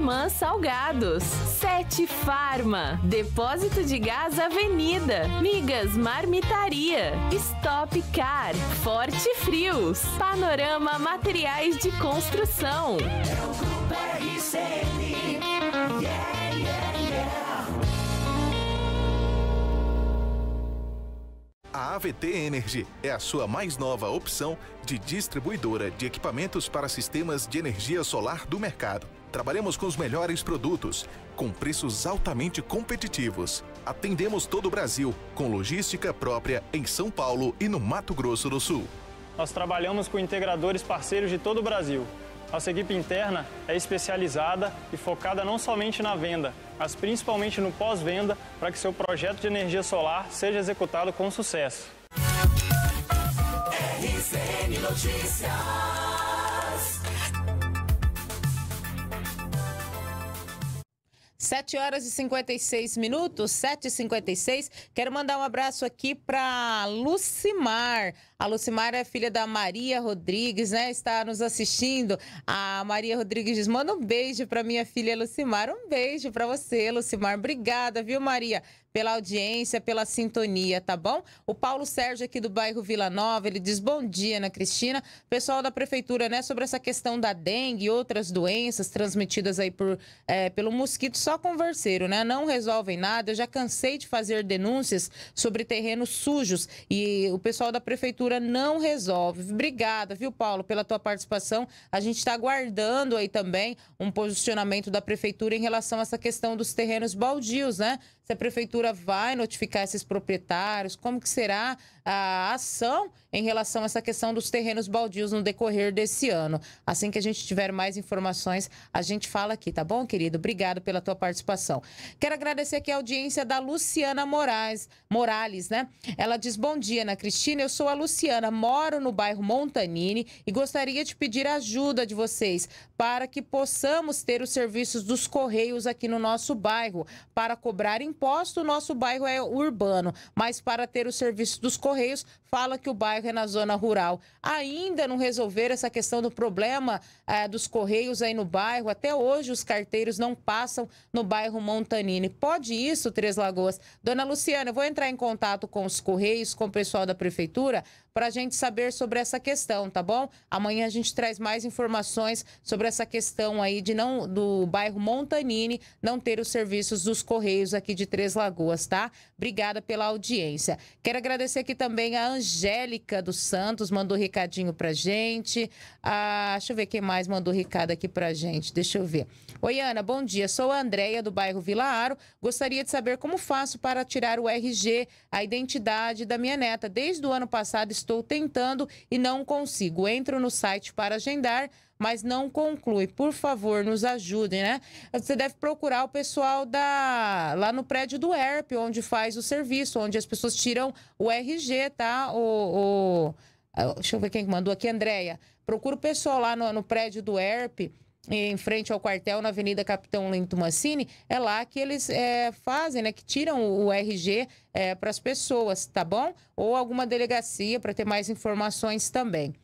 Irmã Salgados, Sete Farma, Depósito de Gás Avenida, Migas Marmitaria, Stop Car, Forte Frios, Panorama Materiais de Construção. É o Grupo RCN. Yeah, yeah, yeah. A AVT Energy é a sua mais nova opção de distribuidora de equipamentos para sistemas de energia solar do mercado. Trabalhamos com os melhores produtos, com preços altamente competitivos. Atendemos todo o Brasil, com logística própria em São Paulo e no Mato Grosso do Sul. Nós trabalhamos com integradores parceiros de todo o Brasil. Nossa equipe interna é especializada e focada não somente na venda, mas principalmente no pós-venda para que seu projeto de energia solar seja executado com sucesso. RCN Notícias. 7 horas e 56 minutos, 7h56. Quero mandar um abraço aqui para Lucimar. A Lucimara é filha da Maria Rodrigues, né? Está nos assistindo. A Maria Rodrigues diz: manda um beijo para minha filha Lucimara. Um beijo para você, Lucimar. Obrigada, viu, Maria? pela audiência, pela sintonia, tá bom? O Paulo Sérgio aqui do bairro Vila Nova, ele diz bom dia, Ana Cristina. Pessoal da prefeitura, né, sobre essa questão da dengue e outras doenças transmitidas aí por, é, pelo mosquito, só converseiro, né? Não resolvem nada. Eu já cansei de fazer denúncias sobre terrenos sujos e o pessoal da prefeitura prefeitura não resolve. Obrigada, viu, Paulo, pela tua participação. A gente está aguardando aí também um posicionamento da prefeitura em relação a essa questão dos terrenos baldios, né? se a prefeitura vai notificar esses proprietários, como que será a ação em relação a essa questão dos terrenos baldios no decorrer desse ano. Assim que a gente tiver mais informações, a gente fala aqui, tá bom, querido? Obrigado pela tua participação. Quero agradecer aqui a audiência da Luciana Moraes, Morales, né? Ela diz: "Bom dia, Ana Cristina, eu sou a Luciana, moro no bairro Montanini e gostaria de pedir a ajuda de vocês para que possamos ter os serviços dos correios aqui no nosso bairro para cobrar o nosso bairro é urbano, mas para ter o serviço dos Correios, fala que o bairro é na zona rural. Ainda não resolver essa questão do problema é, dos Correios aí no bairro. Até hoje os carteiros não passam no bairro Montanini. Pode isso, Três Lagoas? Dona Luciana, eu vou entrar em contato com os Correios, com o pessoal da Prefeitura, para a gente saber sobre essa questão, tá bom? Amanhã a gente traz mais informações sobre essa questão aí de não do bairro Montanini não ter os serviços dos Correios aqui de Três Lagoas, tá? Obrigada pela audiência. Quero agradecer aqui também a Angélica dos Santos, mandou recadinho pra gente. Ah, deixa eu ver quem mais mandou recado aqui pra gente. Deixa eu ver. Oi, Ana, bom dia. Sou a Andréia, do bairro Vila Aro. Gostaria de saber como faço para tirar o RG, a identidade da minha neta. Desde o ano passado, Estou tentando e não consigo. Entro no site para agendar, mas não conclui. Por favor, nos ajudem, né? Você deve procurar o pessoal da lá no prédio do ERP, onde faz o serviço, onde as pessoas tiram o RG, tá? O, o... Ah, deixa eu ver quem mandou aqui, Andréia. Procura o pessoal lá no, no prédio do ERP em frente ao quartel, na Avenida Capitão Lento Mancini, é lá que eles é, fazem, né? Que tiram o RG é, para as pessoas, tá bom? Ou alguma delegacia para ter mais informações também.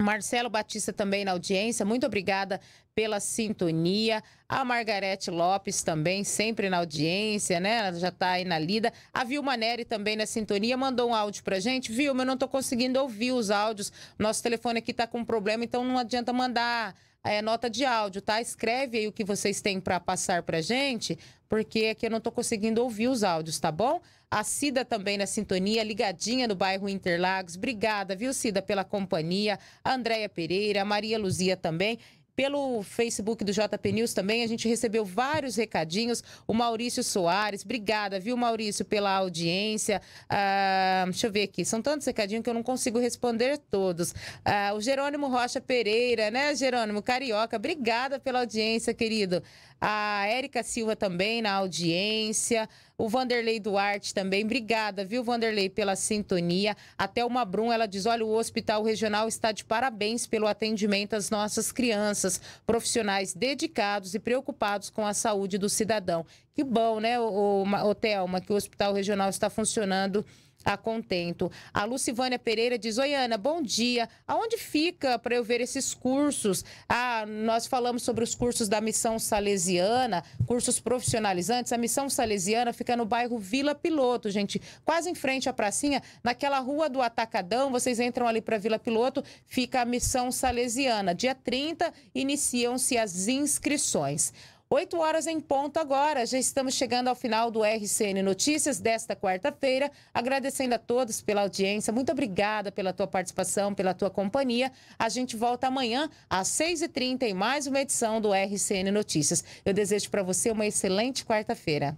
Marcelo Batista também na audiência, muito obrigada pela sintonia. A Margarete Lopes também, sempre na audiência, né? Ela já está aí na lida. A Vilma Neri também na sintonia, mandou um áudio pra gente. Vilma, eu não estou conseguindo ouvir os áudios. Nosso telefone aqui está com problema, então não adianta mandar é, nota de áudio, tá? Escreve aí o que vocês têm para passar para gente, porque aqui eu não estou conseguindo ouvir os áudios, tá bom? A Cida também na sintonia, ligadinha no bairro Interlagos. Obrigada, viu, Cida, pela companhia. A Andréia Pereira, a Maria Luzia também. Pelo Facebook do JP News também, a gente recebeu vários recadinhos. O Maurício Soares, obrigada, viu, Maurício, pela audiência. Ah, deixa eu ver aqui, são tantos recadinhos que eu não consigo responder todos. Ah, o Jerônimo Rocha Pereira, né, Jerônimo? Carioca, obrigada pela audiência, querido a Érica Silva também na audiência, o Vanderlei Duarte também. Obrigada, viu, Vanderlei, pela sintonia. Até uma Brum, ela diz: olha, o Hospital Regional está de parabéns pelo atendimento às nossas crianças, profissionais dedicados e preocupados com a saúde do cidadão. Que bom, né, o, o, o Thelma, que o Hospital Regional está funcionando a tá contento. A Lucivânia Pereira diz: Oi Ana, bom dia. Aonde fica para eu ver esses cursos? Ah, nós falamos sobre os cursos da Missão Salesiana, cursos profissionalizantes. A Missão Salesiana fica no bairro Vila Piloto, gente, quase em frente à pracinha, naquela rua do Atacadão. Vocês entram ali para Vila Piloto, fica a Missão Salesiana. Dia 30 iniciam-se as inscrições. 8 horas em ponto agora. Já estamos chegando ao final do RCN Notícias desta quarta-feira. Agradecendo a todos pela audiência. Muito obrigada pela tua participação, pela tua companhia. A gente volta amanhã às 6h30 em mais uma edição do RCN Notícias. Eu desejo para você uma excelente quarta-feira.